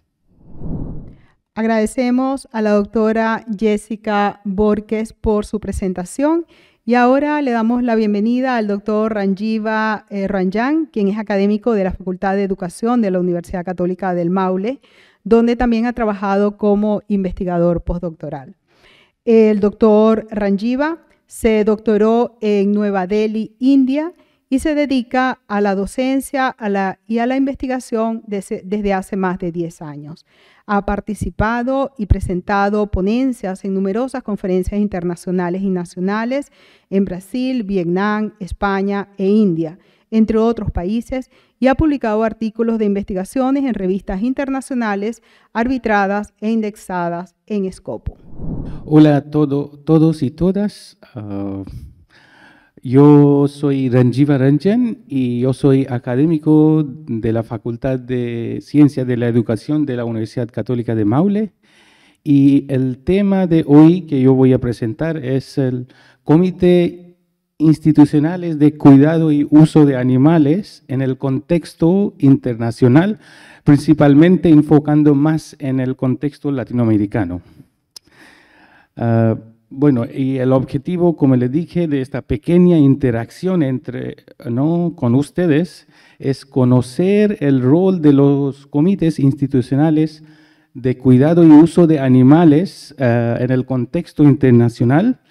Agradecemos a la doctora Jessica Borges por su presentación y ahora le damos la bienvenida al doctor Ranjiva eh, Ranjan, quien es académico de la Facultad de Educación de la Universidad Católica del Maule, donde también ha trabajado como investigador postdoctoral. El doctor Ranjiva se doctoró en Nueva Delhi, India, y se dedica a la docencia a la, y a la investigación desde, hace más de 10 años. Ha participado y presentado ponencias en numerosas conferencias internacionales y nacionales en Brasil, Vietnam, España e India, entre otros países, y ha publicado artículos de investigaciones en revistas internacionales arbitradas e indexadas en Scopo. Hola a todo, todos y todas. Ah, yo soy Ranjiva Ranjan y yo soy académico de la Facultad de Ciencias de la Educación de la Universidad Católica de Maule. Y el tema de hoy que yo voy a presentar es el Comité Institucionales de Cuidado y Uso de Animales en el contexto internacional, principalmente enfocando más en el contexto latinoamericano. Ah, bueno, y el objetivo, como les dije, de esta pequeña interacción entre, ¿no? con ustedes es conocer el rol de los comités institucionales de cuidado y uso de animales eh, en el contexto internacional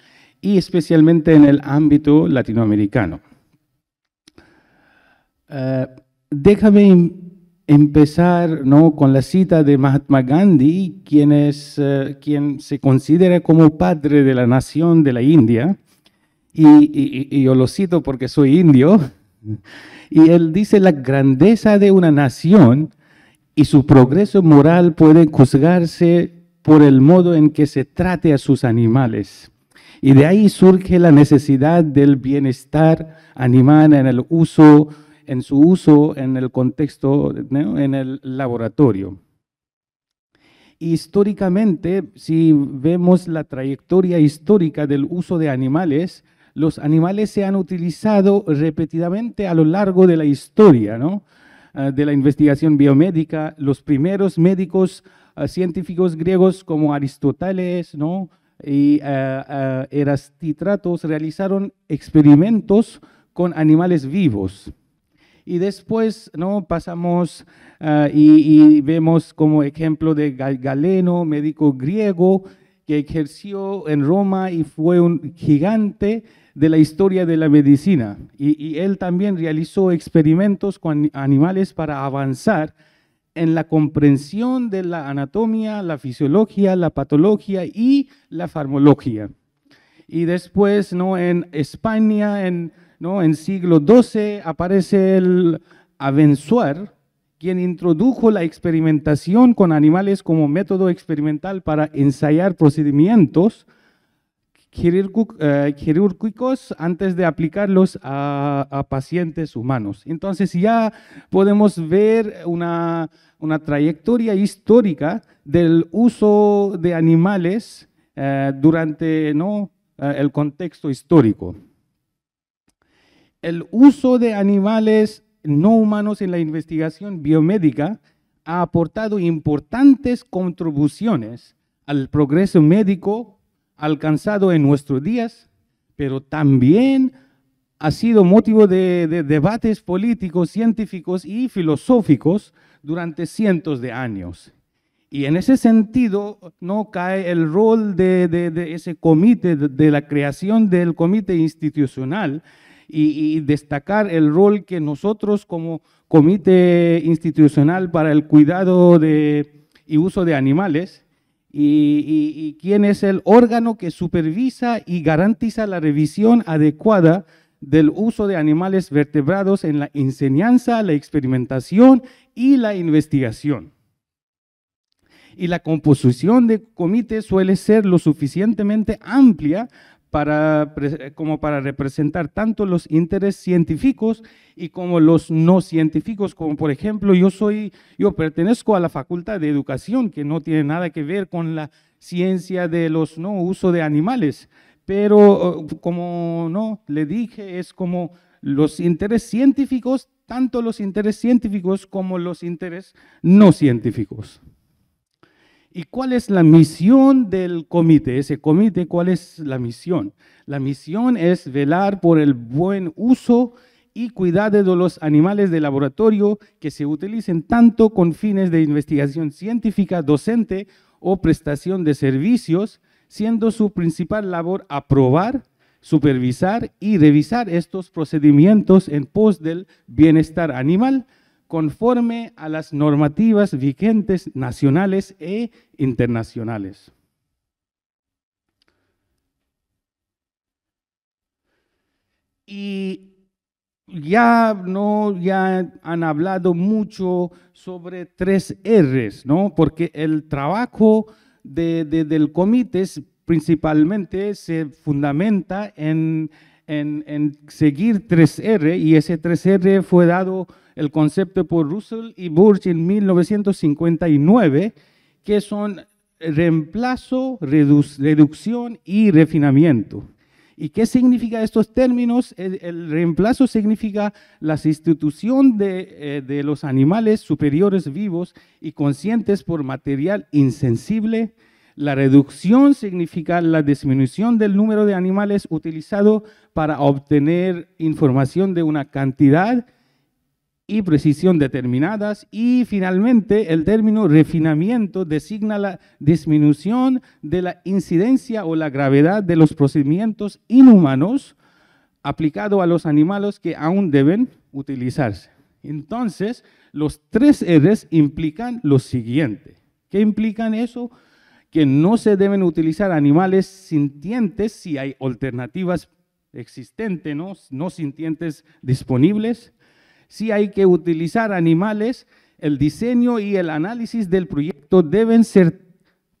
y especialmente en el ámbito latinoamericano. Eh, déjame empezar ¿no? con la cita de Mahatma Gandhi, quien, es, eh, quien se considera como padre de la nación de la India, y, y yo lo cito porque soy indio, y él dice, la grandeza de una nación y su progreso moral puede juzgarse por el modo en que se trate a sus animales. Y de ahí surge la necesidad del bienestar animal en el uso en su uso en el contexto, en el laboratorio. Históricamente, si vemos la trayectoria histórica del uso de animales, los animales se han utilizado repetidamente a lo largo de la historia, ¿no? Ah, de la investigación biomédica, los primeros médicos ah, científicos griegos como Aristóteles ¿no? y ah, Erastitratos realizaron experimentos con animales vivos. Y después ¿no? pasamos ah, y, vemos como ejemplo de Galeno, médico griego, que ejerció en Roma y fue un gigante de la historia de la medicina. Y, él también realizó experimentos con animales para avanzar en la comprensión de la anatomía, la fisiología, la patología y la farmacología. Y después, ¿no? en España, en ¿no? En siglo XII aparece el Avensoir, quien introdujo la experimentación con animales como método experimental para ensayar procedimientos eh, quirúrgicos antes de aplicarlos a, pacientes humanos. Entonces ya podemos ver una, trayectoria histórica del uso de animales eh, durante eh, el contexto histórico el uso de animales no humanos en la investigación biomédica ha aportado importantes contribuciones al progreso médico alcanzado en nuestros días, pero también ha sido motivo de, debates políticos, científicos y filosóficos durante cientos de años. Y en ese sentido no cae el rol de ese comité, de la creación del comité institucional, y, destacar el rol que nosotros como Comité Institucional para el Cuidado de, y Uso de Animales, y, quién es el órgano que supervisa y garantiza la revisión adecuada del uso de animales vertebrados en la enseñanza, la experimentación y la investigación. Y la composición de comités suele ser lo suficientemente amplia para, como para representar tanto los intereses científicos y como los no científicos, como por ejemplo yo soy, yo pertenezco a la Facultad de Educación, que no tiene nada que ver con la ciencia de los no uso de animales, pero como no le dije, es como los intereses científicos, tanto los intereses científicos como los intereses no científicos. ¿Y cuál es la misión del comité? Ese comité, ¿cuál es la misión? La misión es velar por el buen uso y cuidado de los animales de laboratorio que se utilicen tanto con fines de investigación científica, docente o prestación de servicios, siendo su principal labor aprobar, supervisar y revisar estos procedimientos en pos del bienestar animal, conforme a las normativas vigentes nacionales e internacionales. Y ya no ya han hablado mucho sobre tres R's, ¿no? Porque el trabajo del comité principalmente se fundamenta en, en seguir tres R y ese 3R fue dado el concepto por Russell y Burch en 1959, que son reemplazo, reducción y refinamiento. ¿Y qué significa estos términos? El, reemplazo significa la sustitución de, eh, de, los animales superiores vivos y conscientes por material insensible. La reducción significa la disminución del número de animales utilizado para obtener información de una cantidad y precisión determinadas. Y finalmente, el término refinamiento designa la disminución de la incidencia o la gravedad de los procedimientos inhumanos aplicado a los animales que aún deben utilizarse. Entonces, los tres R's implican lo siguiente. ¿Qué implican eso? Que no se deben utilizar animales sintientes si hay alternativas existentes, no, no sintientes disponibles si hay que utilizar animales, el diseño y el análisis del proyecto deben ser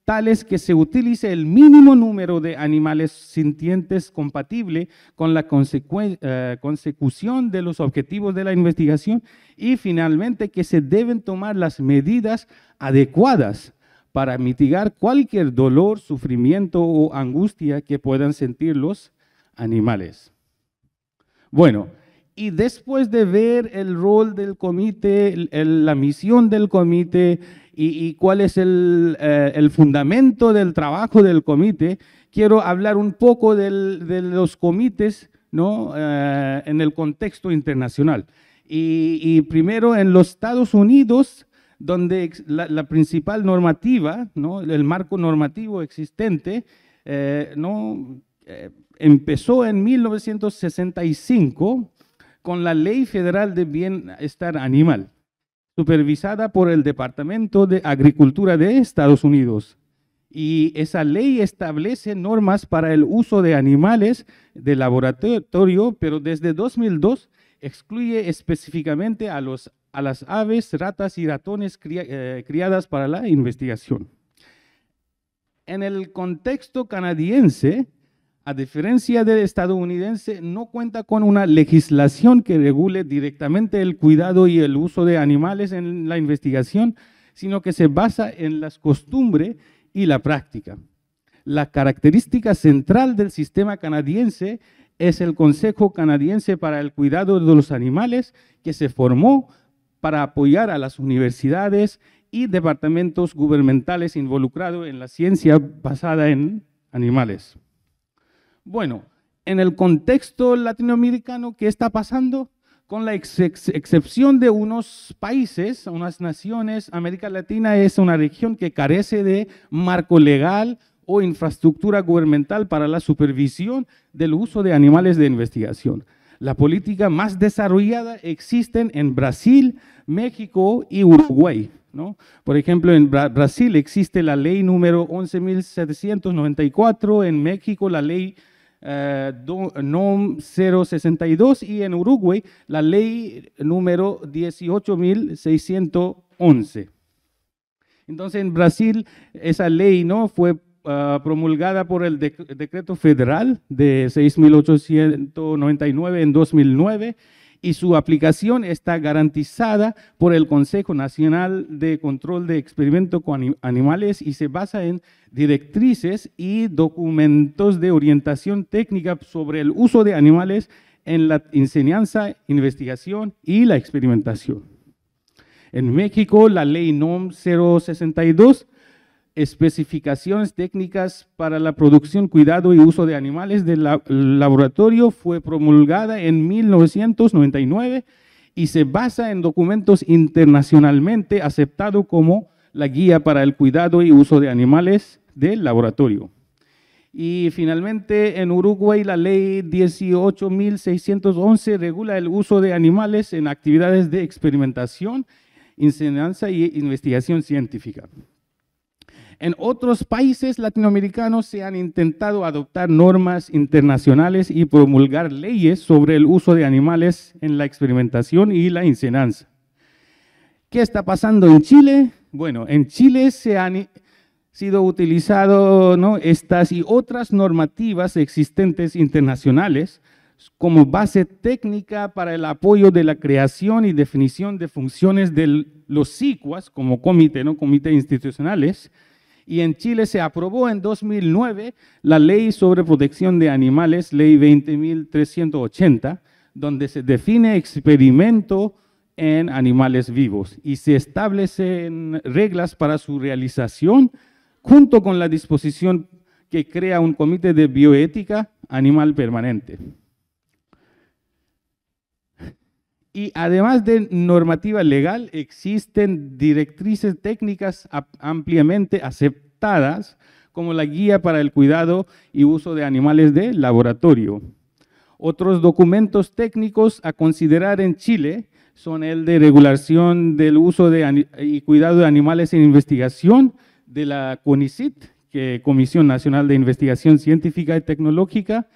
tales que se utilice el mínimo número de animales sintientes compatible con la eh, consecución de los objetivos de la investigación y finalmente que se deben tomar las medidas adecuadas para mitigar cualquier dolor, sufrimiento o angustia que puedan sentir los animales. Bueno, y después de ver el rol del comité, la misión del comité y, cuál es eh, el, fundamento del trabajo del comité, quiero hablar un poco de los comités ¿no? Eh, en el contexto internacional. Y, primero en los Estados Unidos, donde la, principal normativa, ¿no? el marco normativo existente, eh, ¿no? empezó en 1965 con la Ley Federal de Bienestar Animal, supervisada por el Departamento de Agricultura de Estados Unidos. Y esa ley establece normas para el uso de animales de laboratorio, pero desde 2002 excluye específicamente a, las aves, ratas y ratones eh, criadas para la investigación. En el contexto canadiense, a diferencia del estadounidense, no cuenta con una legislación que regule directamente el cuidado y el uso de animales en la investigación, sino que se basa en las costumbres y la práctica. La característica central del sistema canadiense es el Consejo Canadiense para el Cuidado de los Animales, que se formó para apoyar a las universidades y departamentos gubernamentales involucrados en la ciencia basada en animales. Bueno, en el contexto latinoamericano, ¿qué está pasando? Con la excepción de unos países, unas naciones, América Latina es una región que carece de marco legal o infraestructura gubernamental para la supervisión del uso de animales de investigación. La política más desarrollada existen en Brasil, México y Uruguay. ¿no? Por ejemplo, en Brasil existe la ley número 11.794, en México la ley eh, NOM 062 y en Uruguay la ley número 18.611. Entonces en Brasil esa ley no fue ah, promulgada por el decreto federal de 6.899 en 2009 y su aplicación está garantizada por el Consejo Nacional de Control de Experimento con Animales y se basa en directrices y documentos de orientación técnica sobre el uso de animales en la enseñanza, investigación y la experimentación. En México, la ley NOM 062 especificaciones técnicas para la producción, cuidado y uso de animales del laboratorio fue promulgada en 1999 y se basa en documentos internacionalmente aceptados como la guía para el cuidado y uso de animales del laboratorio. Y finalmente, en Uruguay, la ley 18.611 regula el uso de animales en actividades de experimentación, enseñanza y investigación científica. En otros países latinoamericanos se han intentado adoptar normas internacionales y promulgar leyes sobre el uso de animales en la experimentación y la enseñanza. ¿Qué está pasando en Chile? Bueno, en Chile se han sido utilizadas ¿no? estas y otras normativas existentes internacionales como base técnica para el apoyo de la creación y definición de funciones de los CICUAS como comité, ¿no? comité institucionales, y en Chile se aprobó en 2009 la Ley sobre Protección de Animales, Ley 20.380, donde se define experimento en animales vivos y se establecen reglas para su realización junto con la disposición que crea un comité de bioética animal permanente. Y además de normativa legal, existen directrices técnicas ampliamente aceptadas como la guía para el cuidado y uso de animales de laboratorio. Otros documentos técnicos a considerar en Chile son el de regulación del uso y cuidado de animales en investigación de la CONICIT, que Comisión Nacional de Investigación Científica y Tecnológica,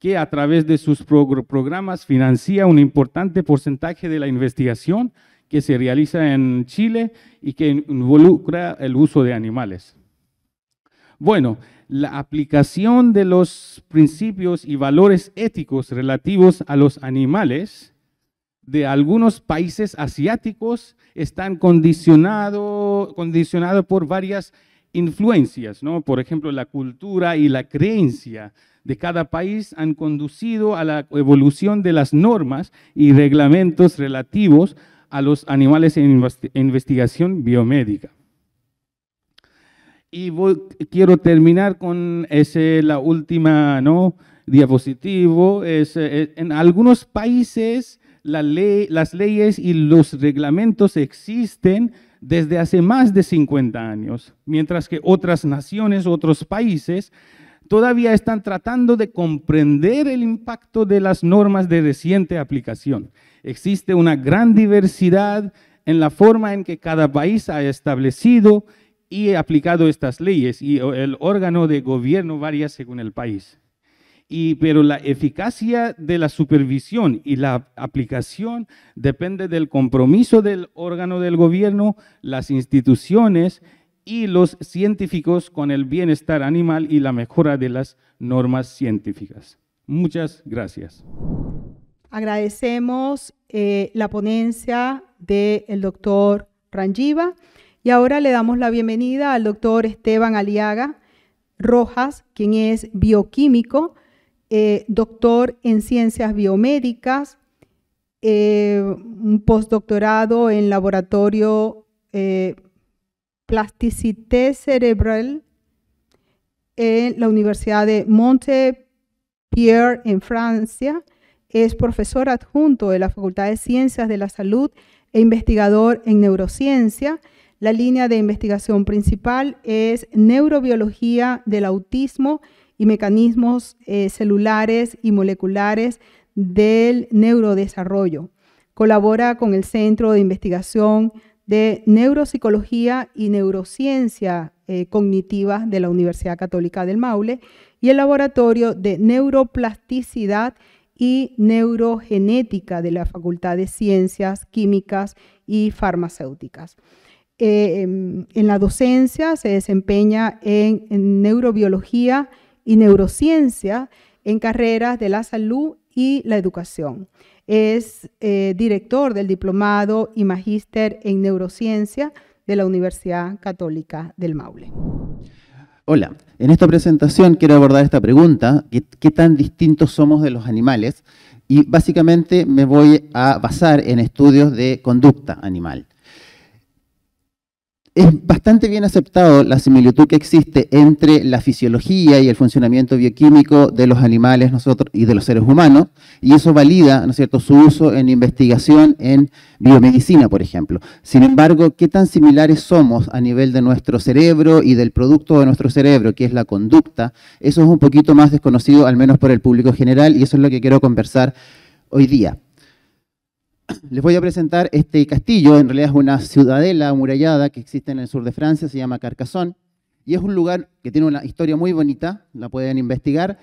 que a través de sus programas financia un importante porcentaje de la investigación que se realiza en Chile y que involucra el uso de animales. Bueno, la aplicación de los principios y valores éticos relativos a los animales de algunos países asiáticos están condicionado, condicionado por varias influencias, Por ejemplo, la cultura y la creencia de cada país han conducido a la evolución de las normas y reglamentos relativos a los animales en investigación biomédica. Y quiero terminar con ese, la última ¿no? Eh, eh, en algunos países las leyes y los reglamentos existen desde hace más de 50 años, mientras que otras naciones, otros países, todavía están tratando de comprender el impacto de las normas de reciente aplicación. Existe una gran diversidad en la forma en que cada país ha establecido y aplicado estas leyes y el órgano de gobierno varía según el país. pero la eficacia de la supervisión y la aplicación depende del compromiso del órgano del gobierno, las instituciones y los científicos con el bienestar animal y la mejora de las normas científicas. Muchas gracias. Agradecemos eh, la ponencia del doctor Rangiva y ahora le damos la bienvenida al doctor Esteban Aliaga Rojas, quien es bioquímico, eh, doctor en ciencias biomédicas, eh, un postdoctorado en laboratorio eh, Plasticité Cerebral en la Universidad de Montpellier en Francia. Es profesor adjunto de la Facultad de Ciencias de la Salud e investigador en neurociencia. La línea de investigación principal es neurobiología del autismo y mecanismos eh, celulares y moleculares del neurodesarrollo. Colabora con el Centro de Investigación de Neuropsicología y Neurociencia eh, Cognitiva de la Universidad Católica del Maule y el Laboratorio de Neuroplasticidad y Neurogenética de la Facultad de Ciencias Químicas y Farmacéuticas. Eh, em, en la docencia se desempeña en neurobiología y neurociencia en carreras de la salud y la educación es eh, director del diplomado y magíster en neurociencia de la Universidad Católica del Maule. Hola, en esta presentación quiero abordar esta pregunta, qué tan distintos somos de los animales? Y básicamente me voy a basar en estudios de conducta animal es bastante bien aceptado la similitud que existe entre la fisiología y el funcionamiento bioquímico de los animales nosotros y de los seres humanos, y eso valida, ¿no es cierto?, su uso en investigación en biomedicina, por ejemplo. Sin embargo, ¿qué tan similares somos a nivel de nuestro cerebro y del producto de nuestro cerebro, que es la conducta? Eso es un poquito más desconocido, al menos por el público general, y eso es lo que quiero conversar hoy día. les voy a presentar este castillo, en realidad es una ciudadela amurallada que existe en el sur de Francia, se llama Carcassonne, y es un lugar que tiene una historia muy bonita, la pueden investigar,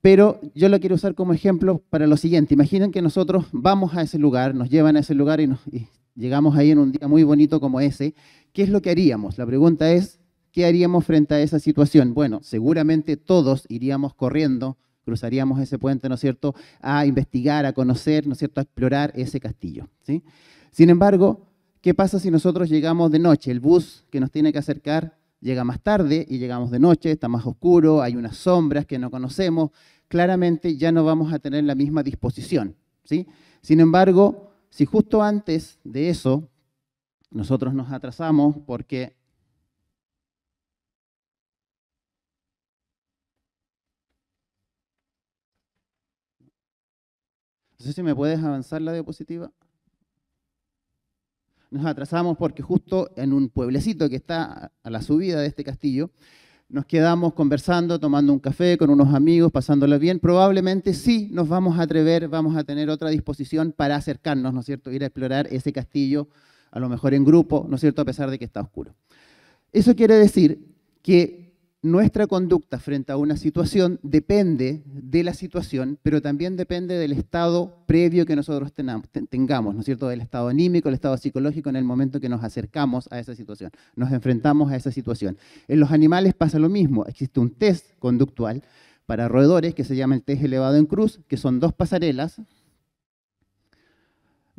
pero yo la quiero usar como ejemplo para lo siguiente. Imaginen que nosotros vamos a ese lugar, nos llevan a ese lugar y, y llegamos ahí en un día muy bonito como ese. ¿Qué es lo que haríamos? La pregunta es, ¿qué haríamos frente a esa situación? Bueno, seguramente todos iríamos corriendo, cruzaríamos ese puente, ¿no es cierto?, a investigar, a conocer, ¿no es cierto?, a explorar ese castillo. ¿sí? Sin embargo, ¿qué pasa si nosotros llegamos de noche? El bus que nos tiene que acercar llega más tarde y llegamos de noche, está más oscuro, hay unas sombras que no conocemos, claramente ya no vamos a tener la misma disposición. ¿sí? Sin embargo, si justo antes de eso nosotros nos atrasamos porque No sé si me puedes avanzar la diapositiva. Nos atrasamos porque justo en un pueblecito que está a la subida de este castillo, nos quedamos conversando, tomando un café con unos amigos, pasándolo bien. Probablemente sí nos vamos a atrever, vamos a tener otra disposición para acercarnos, ¿no es cierto? Ir a explorar ese castillo, a lo mejor en grupo, ¿no es cierto? A pesar de que está oscuro. Eso quiere decir que nuestra conducta frente a una situación depende de la situación, pero también depende del estado previo que nosotros tengamos, ¿no es cierto? Del estado anímico, el estado psicológico en el momento que nos acercamos a esa situación, nos enfrentamos a esa situación. En los animales pasa lo mismo, existe un test conductual para roedores que se llama el test elevado en cruz, que son dos pasarelas,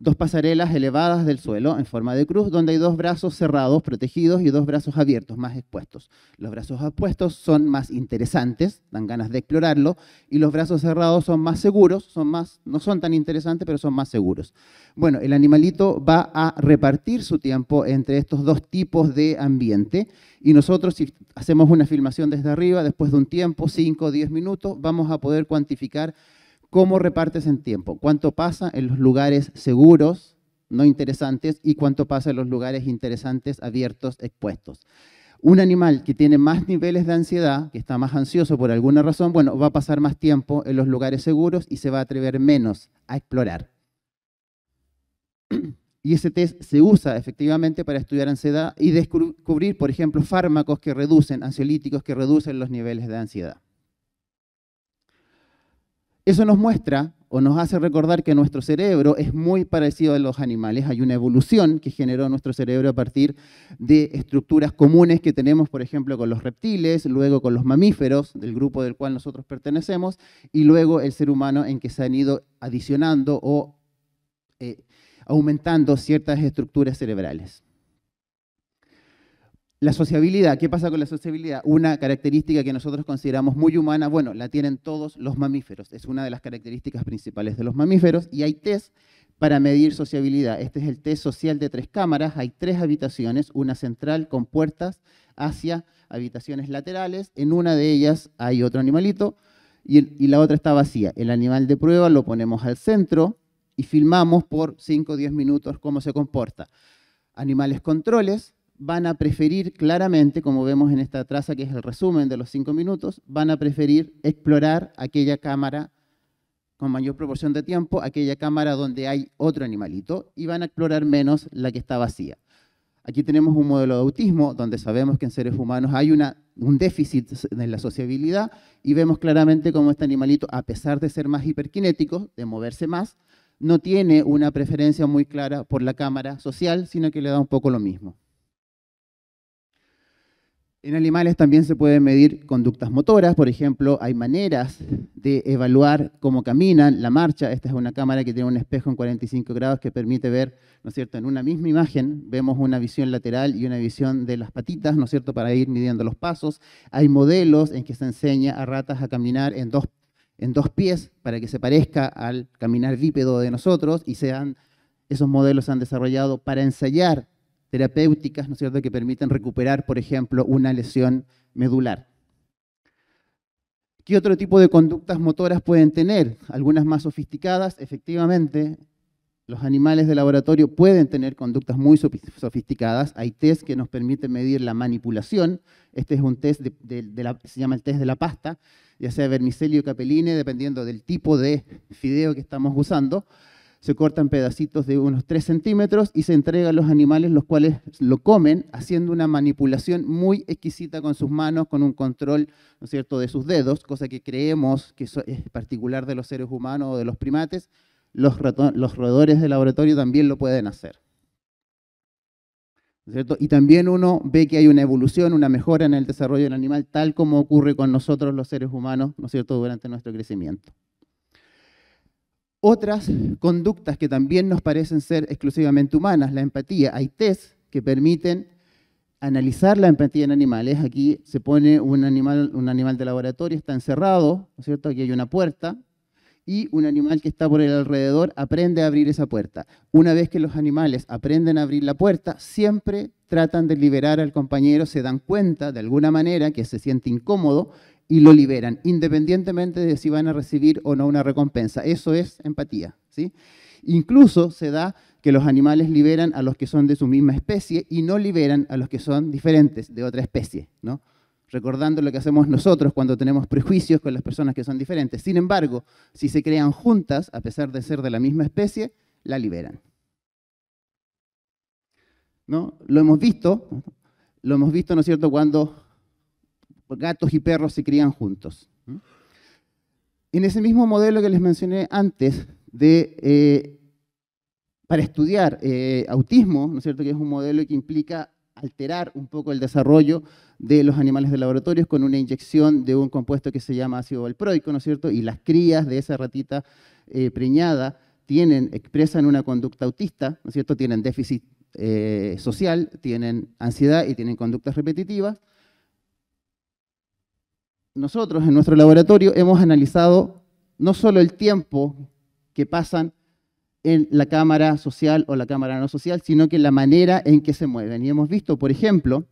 dos pasarelas elevadas del suelo en forma de cruz, donde hay dos brazos cerrados, protegidos, y dos brazos abiertos, más expuestos. Los brazos expuestos son más interesantes, dan ganas de explorarlo, y los brazos cerrados son más seguros, son más, no son tan interesantes, pero son más seguros. Bueno, el animalito va a repartir su tiempo entre estos dos tipos de ambiente, y nosotros si hacemos una filmación desde arriba, después de un tiempo, 5 o 10 minutos, vamos a poder cuantificar cómo repartes en tiempo, cuánto pasa en los lugares seguros, no interesantes, y cuánto pasa en los lugares interesantes, abiertos, expuestos. Un animal que tiene más niveles de ansiedad, que está más ansioso por alguna razón, bueno, va a pasar más tiempo en los lugares seguros y se va a atrever menos a explorar. Y ese test se usa efectivamente para estudiar ansiedad y descubrir, por ejemplo, fármacos que reducen, ansiolíticos que reducen los niveles de ansiedad. Eso nos muestra o nos hace recordar que nuestro cerebro es muy parecido a los animales. Hay una evolución que generó nuestro cerebro a partir de estructuras comunes que tenemos, por ejemplo, con los reptiles, luego con los mamíferos, del grupo del cual nosotros pertenecemos, y luego el ser humano en que se han ido adicionando o eh, aumentando ciertas estructuras cerebrales. La sociabilidad, ¿qué pasa con la sociabilidad? Una característica que nosotros consideramos muy humana, bueno, la tienen todos los mamíferos, es una de las características principales de los mamíferos y hay test para medir sociabilidad. Este es el test social de tres cámaras, hay tres habitaciones, una central con puertas hacia habitaciones laterales, en una de ellas hay otro animalito y, la otra está vacía. El animal de prueba lo ponemos al centro y filmamos por 5 o 10 minutos cómo se comporta. Animales controles, van a preferir claramente, como vemos en esta traza que es el resumen de los cinco minutos, van a preferir explorar aquella cámara con mayor proporción de tiempo, aquella cámara donde hay otro animalito, y van a explorar menos la que está vacía. Aquí tenemos un modelo de autismo donde sabemos que en seres humanos hay un déficit en la sociabilidad y vemos claramente cómo este animalito, a pesar de ser más hiperquinético, de moverse más, no tiene una preferencia muy clara por la cámara social, sino que le da un poco lo mismo. En animales también se pueden medir conductas motoras, por ejemplo, hay maneras de evaluar cómo caminan, la marcha. Esta es una cámara que tiene un espejo en 45 grados que permite ver, ¿no es cierto?, en una misma imagen vemos una visión lateral y una visión de las patitas, ¿no es cierto?, para ir midiendo los pasos. Hay modelos en que se enseña a ratas a caminar en dos, en dos pies para que se parezca al caminar bípedo de nosotros y esos modelos se han desarrollado para ensayar terapéuticas, ¿no es cierto?, que permiten recuperar, por ejemplo, una lesión medular. ¿Qué otro tipo de conductas motoras pueden tener? Algunas más sofisticadas, efectivamente, los animales de laboratorio pueden tener conductas muy sofisticadas. Hay test que nos permiten medir la manipulación. Este es un test, de, se llama el test de la pasta, ya sea vermicelio o capeline, dependiendo del tipo de fideo que estamos usando se cortan pedacitos de unos 3 centímetros y se entrega a los animales los cuales lo comen haciendo una manipulación muy exquisita con sus manos, con un control ¿no cierto? de sus dedos, cosa que creemos que es particular de los seres humanos o de los primates. Los, roedores de laboratorio también lo pueden hacer. Y también uno ve que hay una evolución, una mejora en el desarrollo del animal, tal como ocurre con nosotros los seres humanos, ¿no es cierto?, durante nuestro crecimiento. Otras conductas que también nos parecen ser exclusivamente humanas, la empatía. Hay test que permiten analizar la empatía en animales. Aquí se pone un animal, un animal de laboratorio, está encerrado, ¿no es cierto? Aquí hay una puerta y un animal que está por el alrededor aprende a abrir esa puerta. Una vez que los animales aprenden a abrir la puerta, siempre tratan de liberar al compañero, se dan cuenta de alguna manera que se siente incómodo y lo liberan, independientemente de si van a recibir o no una recompensa. Eso es empatía. ¿sí? Incluso se da que los animales liberan a los que son de su misma especie y no liberan a los que son diferentes de otra especie, ¿no? Recordando lo que hacemos nosotros cuando tenemos prejuicios con las personas que son diferentes. Sin embargo, si se crean juntas, a pesar de ser de la misma especie, la liberan. ¿No? Lo hemos visto, lo hemos visto, ¿no es cierto?, cuando gatos y perros se crían juntos. En ese mismo modelo que les mencioné antes, eh, para estudiar eh, autismo, ¿no es cierto? que es un modelo que implica alterar un poco el desarrollo de los animales de laboratorio con una inyección de un compuesto que se llama ácido valproico, ¿no es cierto? Y las crías de esa ratita eh, preñada tienen, expresan una conducta autista, ¿no es cierto? Tienen déficit social, tienen ansiedad y tienen conductas repetitivas nosotros en nuestro laboratorio hemos analizado no solo el tiempo que pasan en la cámara social o la cámara no social, sino que la manera en que se mueven. Y hemos visto, por ejemplo,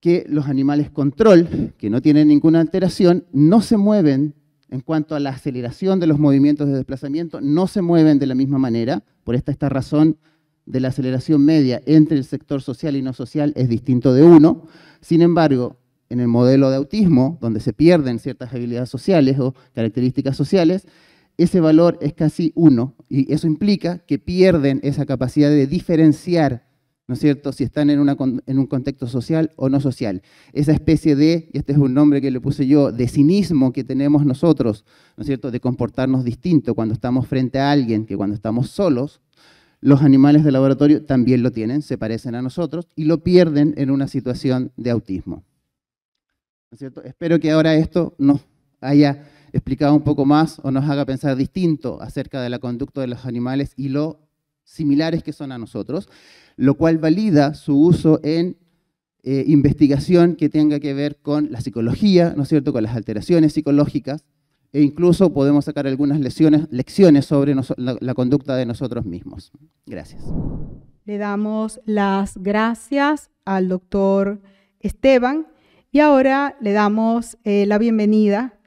que los animales control, que no tienen ninguna alteración, no se mueven en cuanto a la aceleración de los movimientos de desplazamiento, no se mueven de la misma manera, por esta, esta razón de la aceleración media entre el sector social y no social es distinto de uno. Sin embargo, en el modelo de autismo, donde se pierden ciertas habilidades sociales o características sociales, ese valor es casi uno, y eso implica que pierden esa capacidad de diferenciar, ¿no es cierto?, si están en, un contexto social o no social. Esa especie de, y este es un nombre que le puse yo, de cinismo que tenemos nosotros, ¿no es cierto?, de comportarnos distinto cuando estamos frente a alguien que cuando estamos solos, los animales de laboratorio también lo tienen, se parecen a nosotros, y lo pierden en una situación de autismo. Espero que ahora esto nos haya explicado un poco más o nos haga pensar distinto acerca de la conducta de los animales y lo similares que son a nosotros, lo cual valida su uso en eh, investigación que tenga que ver con la psicología, ¿no cierto?, con las alteraciones psicológicas e incluso podemos sacar algunas lecciones sobre la, la conducta de nosotros mismos. Gracias. Le damos las gracias al doctor Esteban y ahora le damos eh, la bienvenida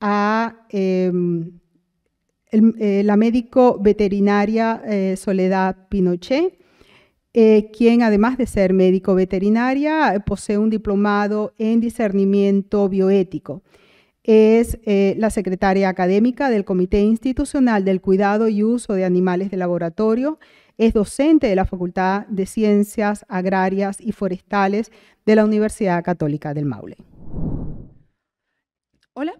a em, eh, la médico veterinaria eh, Soledad Pinochet, quien además de ser médico veterinaria posee un diplomado en discernimiento bioético. Es la secretaria académica del Comité Institucional del Cuidado y Uso de Animales de Laboratorio es docente de la Facultad de Ciencias Agrarias y Forestales de la Universidad Católica del Maule. Hola,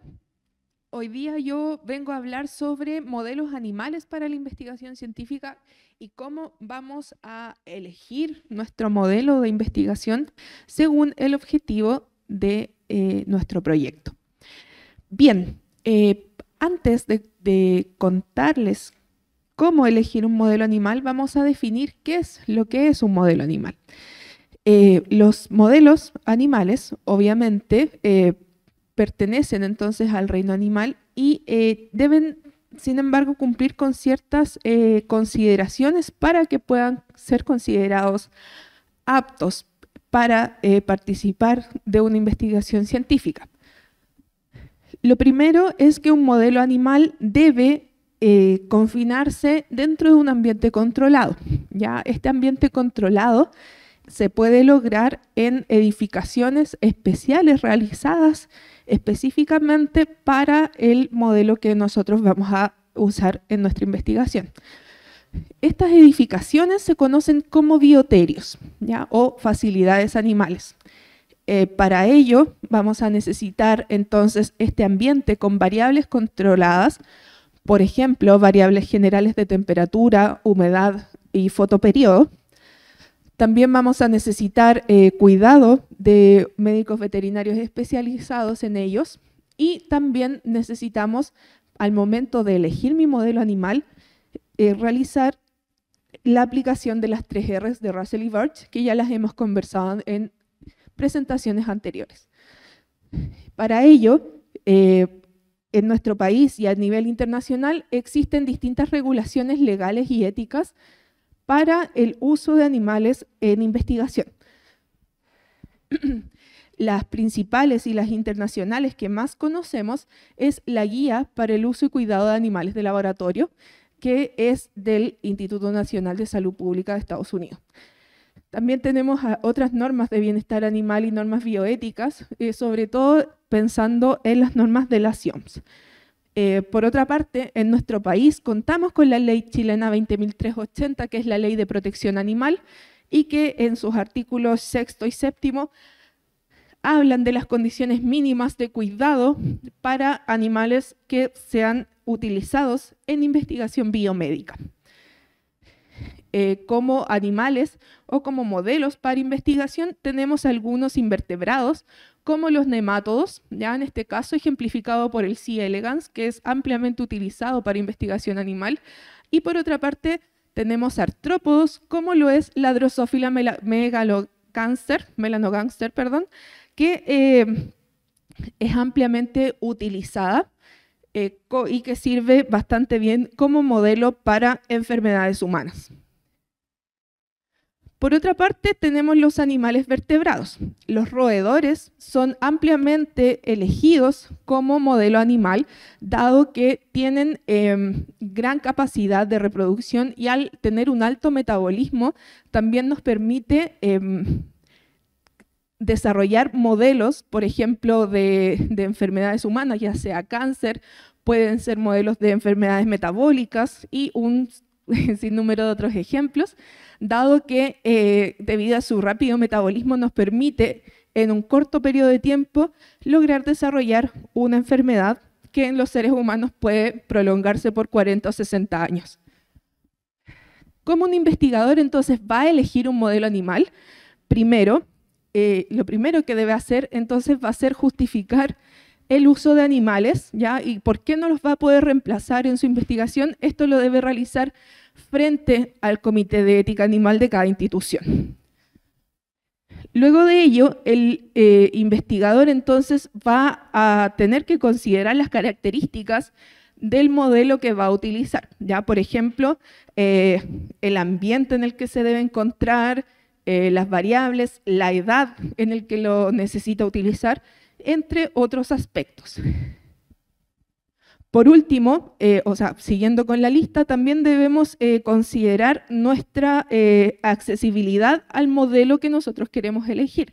hoy día yo vengo a hablar sobre modelos animales para la investigación científica y cómo vamos a elegir nuestro modelo de investigación según el objetivo de eh, nuestro proyecto. Bien, eh, antes de, contarles cómo elegir un modelo animal, vamos a definir qué es lo que es un modelo animal. Eh, los modelos animales, obviamente, eh, pertenecen entonces al reino animal y eh, deben, sin embargo, cumplir con ciertas consideraciones para que puedan ser considerados aptos para participar de una investigación científica. Lo primero es que un modelo animal debe eh, confinarse dentro de un ambiente controlado. ¿ya? Este ambiente controlado se puede lograr en edificaciones especiales realizadas específicamente para el modelo que nosotros vamos a usar en nuestra investigación. Estas edificaciones se conocen como bioterios ¿ya? o facilidades animales. Eh, para ello vamos a necesitar entonces este ambiente con variables controladas por ejemplo, variables generales de temperatura, humedad y fotoperiodo. También vamos a necesitar eh, cuidado de médicos veterinarios especializados en ellos y también necesitamos, al momento de elegir mi modelo animal, eh, realizar la aplicación de las tres R's de Russell y Birch, que ya las hemos conversado en presentaciones anteriores. Para ello, eh, en nuestro país y a nivel internacional existen distintas regulaciones legales y éticas para el uso de animales en investigación. Las principales y las internacionales que más conocemos es la Guía para el Uso y Cuidado de Animales de Laboratorio, que es del Instituto Nacional de Salud Pública de Estados Unidos. También tenemos otras normas de bienestar animal y normas bioéticas, eh, sobre todo pensando en las normas de la CIOMS. Eh, por otra parte, en nuestro país contamos con la ley chilena 20.380, que es la ley de protección animal, y que en sus artículos sexto y séptimo hablan de las condiciones mínimas de cuidado para animales que sean utilizados en investigación biomédica. Eh, como animales o como modelos para investigación, tenemos algunos invertebrados como los nematodos, ya en este caso ejemplificado por el C. elegans, que es ampliamente utilizado para investigación animal, y por otra parte tenemos artrópodos como lo es la drosófila melanogánster, que eh, es ampliamente utilizada eh, y que sirve bastante bien como modelo para enfermedades humanas. Por otra parte, tenemos los animales vertebrados. Los roedores son ampliamente elegidos como modelo animal, dado que tienen em, gran capacidad de reproducción y al tener un alto metabolismo, también nos permite em, desarrollar modelos, por ejemplo, de, de enfermedades humanas, ya sea cáncer, pueden ser modelos de enfermedades metabólicas y un sin número de otros ejemplos, dado que eh, debido a su rápido metabolismo nos permite en un corto periodo de tiempo lograr desarrollar una enfermedad que en los seres humanos puede prolongarse por 40 o 60 años. Como un investigador entonces va a elegir un modelo animal? Primero, eh, lo primero que debe hacer entonces va a ser justificar el uso de animales, ¿ya? ¿Y por qué no los va a poder reemplazar en su investigación? Esto lo debe realizar frente al Comité de Ética Animal de cada institución. Luego de ello, el eh, investigador entonces va a tener que considerar las características del modelo que va a utilizar. Ya, por ejemplo, eh, el ambiente en el que se debe encontrar, eh, las variables, la edad en el que lo necesita utilizar, entre otros aspectos. Por último, eh, o sea, siguiendo con la lista, también debemos eh, considerar nuestra eh, accesibilidad al modelo que nosotros queremos elegir.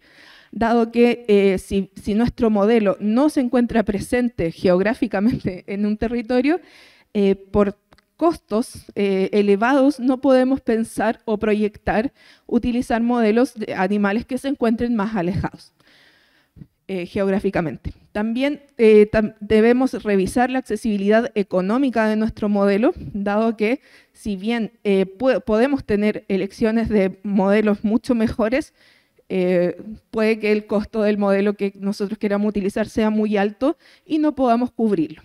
Dado que si, nuestro modelo no se encuentra presente geográficamente en un territorio, por costos elevados no podemos pensar o proyectar utilizar modelos de animales que se encuentren más alejados. Eh, geográficamente. También eh, debemos revisar la accesibilidad económica de nuestro modelo, dado que si bien eh, podemos tener elecciones de modelos mucho mejores, puede que el costo del modelo que nosotros queramos utilizar sea muy alto y no podamos cubrirlo.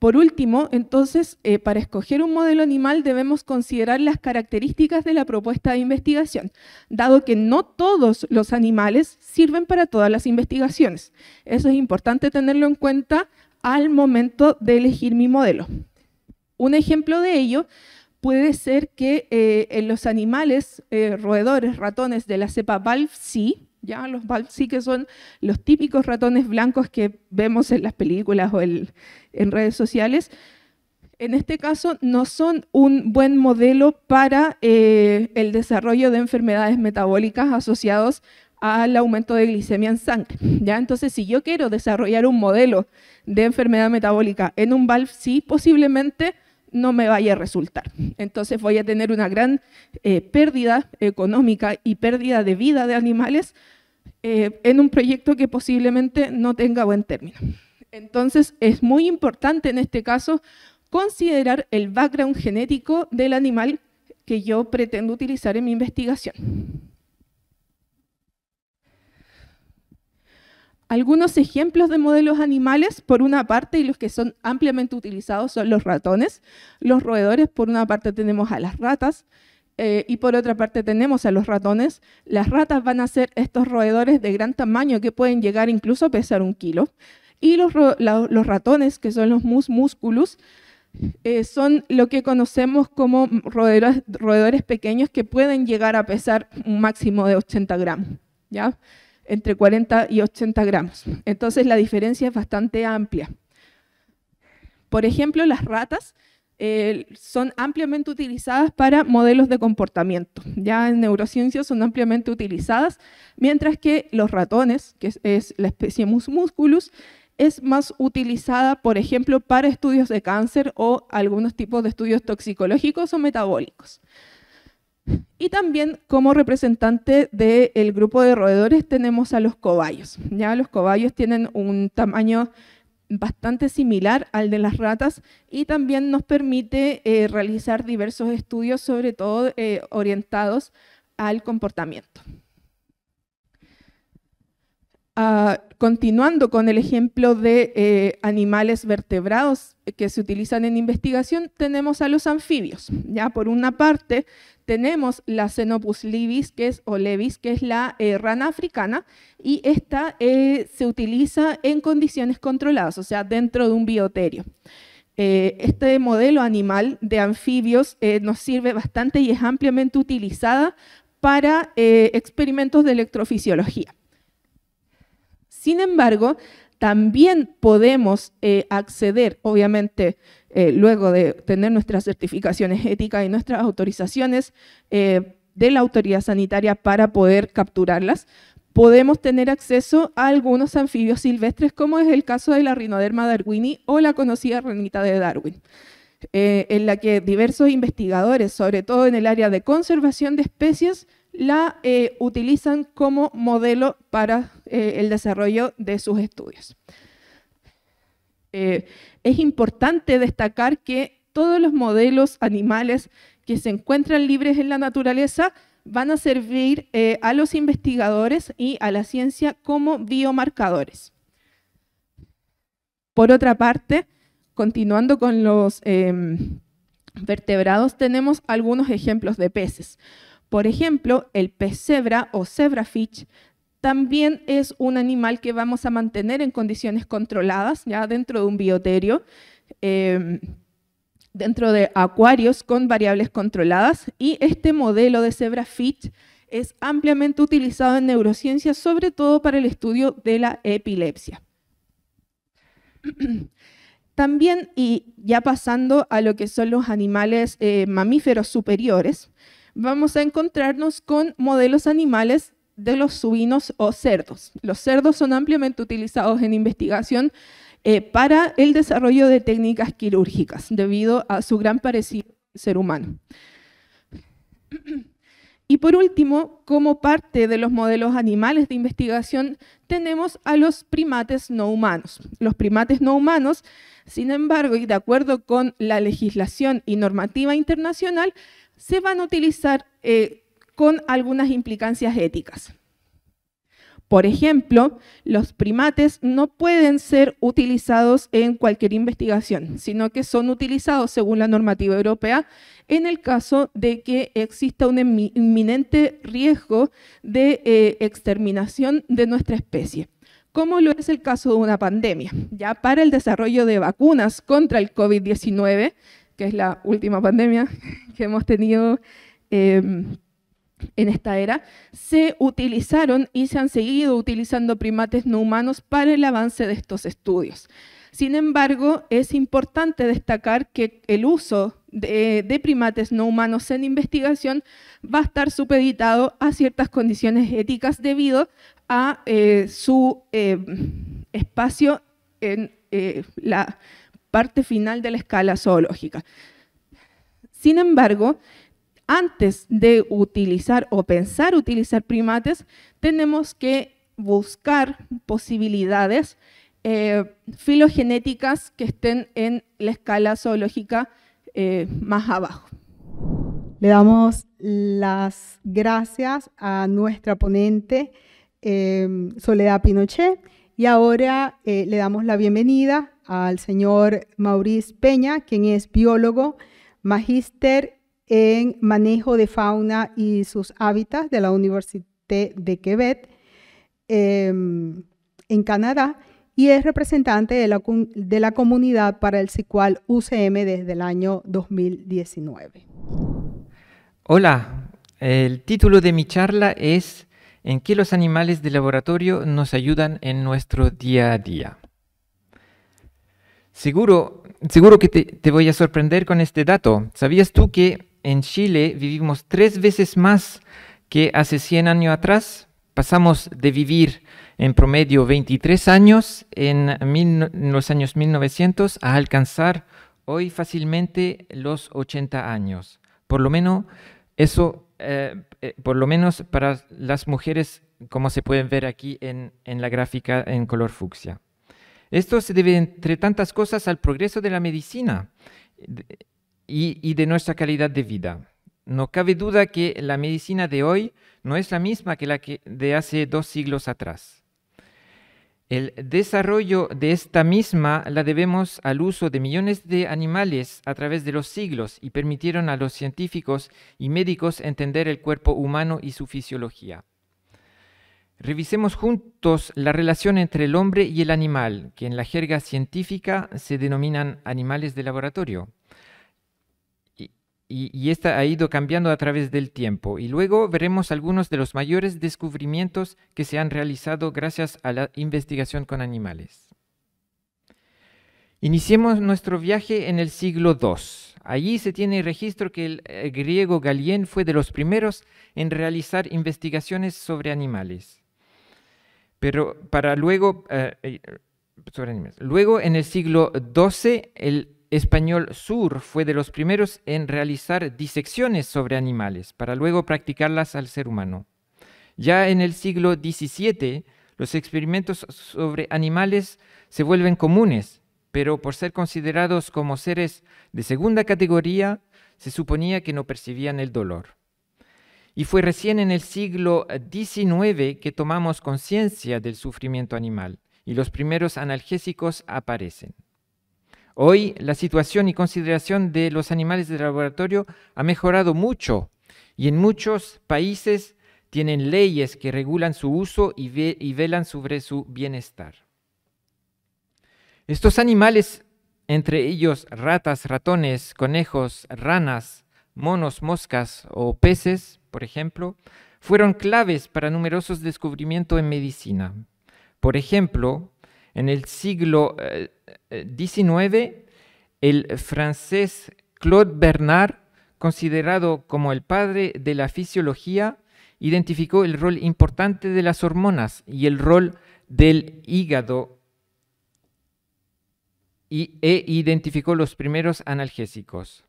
Por último, entonces, eh, para escoger un modelo animal debemos considerar las características de la propuesta de investigación, dado que no todos los animales sirven para todas las investigaciones. Eso es importante tenerlo en cuenta al momento de elegir mi modelo. Un ejemplo de ello puede ser que eh, en los animales eh, roedores, ratones de la cepa Valve-C, ya los valves sí que son los típicos ratones blancos que vemos en las películas o en redes sociales. En este caso, no son un buen modelo para eh, el desarrollo de enfermedades metabólicas asociados al aumento de glicemia en sangre. ¿ya? Entonces, si yo quiero desarrollar un modelo de enfermedad metabólica en un BALF, sí, posiblemente no me vaya a resultar. Entonces voy a tener una gran eh, pérdida económica y pérdida de vida de animales eh, en un proyecto que posiblemente no tenga buen término. Entonces es muy importante en este caso considerar el background genético del animal que yo pretendo utilizar en mi investigación. Algunos ejemplos de modelos animales, por una parte, y los que son ampliamente utilizados son los ratones, los roedores, por una parte tenemos a las ratas, eh, y por otra parte tenemos a los ratones. Las ratas van a ser estos roedores de gran tamaño que pueden llegar incluso a pesar un kilo. Y los, ratones, que son los mus musculus, eh, son lo que conocemos como roedores, pequeños que pueden llegar a pesar un máximo de 80 gramos. ¿ya? entre 40 y 80 gramos. Entonces la diferencia es bastante amplia. Por ejemplo, las ratas eh, son ampliamente utilizadas para modelos de comportamiento. Ya en neurociencia son ampliamente utilizadas, mientras que los ratones, que es, es la especie Mus musculus, es más utilizada, por ejemplo, para estudios de cáncer o algunos tipos de estudios toxicológicos o metabólicos. Y también como representante del grupo de roedores tenemos a los cobayos. Ya los cobayos tienen un tamaño bastante similar al de las ratas y también nos permite eh, realizar diversos estudios, sobre todo eh, orientados al comportamiento. Ah, continuando con el ejemplo de eh, animales vertebrados que se utilizan en investigación, tenemos a los anfibios. Ya por una parte tenemos la Xenopus libis, que es, o levis, que es la eh, rana africana, y esta eh, se utiliza en condiciones controladas, o sea, dentro de un bioterio. Eh, este modelo animal de anfibios nos sirve bastante y es ampliamente utilizada para experimentos de electrofisiología. Sin embargo, también podemos eh, acceder, obviamente, eh, luego de tener nuestras certificaciones éticas y nuestras autorizaciones eh, de la autoridad sanitaria para poder capturarlas, podemos tener acceso a algunos anfibios silvestres, como es el caso de la rinoderma darwini o la conocida ranita de Darwin. en la que diversos investigadores, sobre todo en el área de conservación de especies, la utilizan como modelo para eh, el desarrollo de sus estudios. Eh, es importante destacar que todos los modelos animales que se encuentran libres en la naturaleza van a servir eh, a los investigadores y a la ciencia como biomarcadores. Por otra parte, continuando con los em, vertebrados, tenemos algunos ejemplos de peces. Por ejemplo, el pez cebra o zebrafish también es un animal que vamos a mantener en condiciones controladas, ya dentro de un bioterio, em, dentro de acuarios con variables controladas. Y este modelo de cebra fit es ampliamente utilizado en neurociencia, sobre todo para el estudio de la epilepsia. También, y ya pasando a lo que son los animales eh, mamíferos superiores, vamos a encontrarnos con modelos animales de los suinos o cerdos. Los cerdos son ampliamente utilizados en investigación eh, para el desarrollo de técnicas quirúrgicas debido a su gran parecido al ser humano. Y por último, como parte de los modelos animales de investigación, tenemos a los primates no humanos. Los primates no humanos, sin embargo, y de acuerdo con la legislación y normativa internacional, se van a utilizar eh, con algunas implicancias éticas. Por ejemplo, los primates no pueden ser utilizados en cualquier investigación, sino que son utilizados según la normativa europea en el caso de que exista un inminente riesgo de eh, exterminación de nuestra especie como lo es el caso de una pandemia. Ya para el desarrollo de vacunas contra el COVID-19, que es la última pandemia que hemos tenido em, en esta era, se utilizaron y se han seguido utilizando primates no humanos para el avance de estos estudios. Sin embargo, es importante destacar que el uso de, primates no humanos en investigación va a estar supeditado a ciertas condiciones éticas debido a eh, su eh, espacio en eh, la parte final de la escala zoológica. Sin embargo, antes de utilizar o pensar utilizar primates, tenemos que buscar posibilidades eh, filogenéticas que estén en la escala zoológica eh, más abajo. Le damos las gracias a nuestra ponente eh, Soledad Pinochet y ahora le damos la bienvenida al señor Maurice Peña, quien es biólogo, magíster en manejo de fauna y sus hábitats de la Universidad de Quebec em, en Canadá y es representante de la, comunidad para el SICUAL UCM desde el año 2019. Hola, el título de mi charla es ¿En qué los animales de laboratorio nos ayudan en nuestro día a día? Seguro, seguro que te voy a sorprender con este dato. ¿Sabías tú que en Chile vivimos tres veces más que hace 100 años atrás. Pasamos de vivir en promedio 23 años en, los años 1900 a alcanzar hoy fácilmente los 80 años. Por lo menos eso, eh, eh, por lo menos para las mujeres, como se pueden ver aquí en, en la gráfica en color fucsia. Esto se debe, entre tantas cosas, al progreso de la medicina y, de nuestra calidad de vida. No cabe duda que la medicina de hoy no es la misma que la de hace dos siglos atrás. El desarrollo de esta misma la debemos al uso de millones de animales a través de los siglos y permitieron a los científicos y médicos entender el cuerpo humano y su fisiología. Revisemos juntos la relación entre el hombre y el animal, que en la jerga científica se denominan animales de laboratorio y, esta ha ido cambiando a través del tiempo. Y luego veremos algunos de los mayores descubrimientos que se han realizado gracias a la investigación con animales. Iniciemos nuestro viaje en el siglo II. Allí se tiene registro que el eh, griego Galien fue de los primeros en realizar investigaciones sobre animales. Pero para luego, eh, eh, Luego en el siglo XII, el español sur fue de los primeros en realizar disecciones sobre animales para luego practicarlas al ser humano. Ya en el siglo XVII, los experimentos sobre animales se vuelven comunes, pero por ser considerados como seres de segunda categoría, se suponía que no percibían el dolor. Y fue recién en el siglo XIX que tomamos conciencia del sufrimiento animal y los primeros analgésicos aparecen. Hoy la situación y consideración de los animales de laboratorio ha mejorado mucho y en muchos países tienen leyes que regulan su uso y, y velan sobre su bienestar. Estos animales, entre ellos ratas, ratones, conejos, ranas, monos, moscas o peces, por ejemplo, fueron claves para numerosos descubrimientos en medicina. Por ejemplo, en el siglo eh, 19. el francés Claude Bernard, considerado como el padre de la fisiología, identificó el rol importante de las hormonas y el rol del hígado y, e identificó los primeros analgésicos.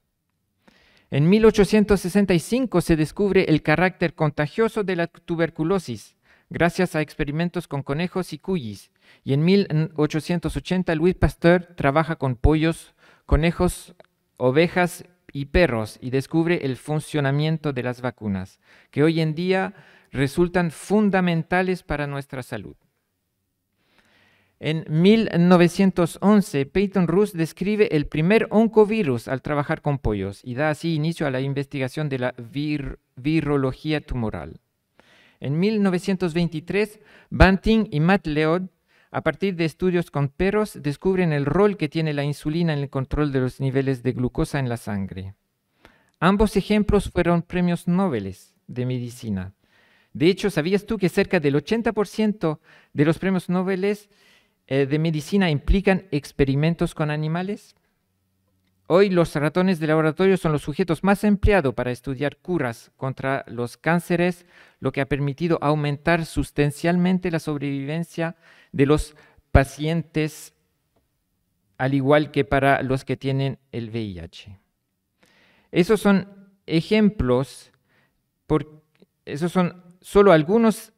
En 1865 se descubre el carácter contagioso de la tuberculosis gracias a experimentos con conejos y cuyis, y en 1880 Louis Pasteur trabaja con pollos, conejos, ovejas y perros y descubre el funcionamiento de las vacunas, que hoy en día resultan fundamentales para nuestra salud. En 1911, Peyton Roos describe el primer oncovirus al trabajar con pollos y da así inicio a la investigación de la virología tumoral. En 1923, Banting y Matt Leod a partir de estudios con perros, descubren el rol que tiene la insulina en el control de los niveles de glucosa en la sangre. Ambos ejemplos fueron premios Nobel de medicina. De hecho, ¿sabías tú que cerca del 80% de los premios Nobel eh, de medicina implican experimentos con animales? Hoy los ratones de laboratorio son los sujetos más empleados para estudiar curas contra los cánceres, lo que ha permitido aumentar sustancialmente la sobrevivencia de los pacientes, al igual que para los que tienen el VIH. Esos son ejemplos, esos son solo algunos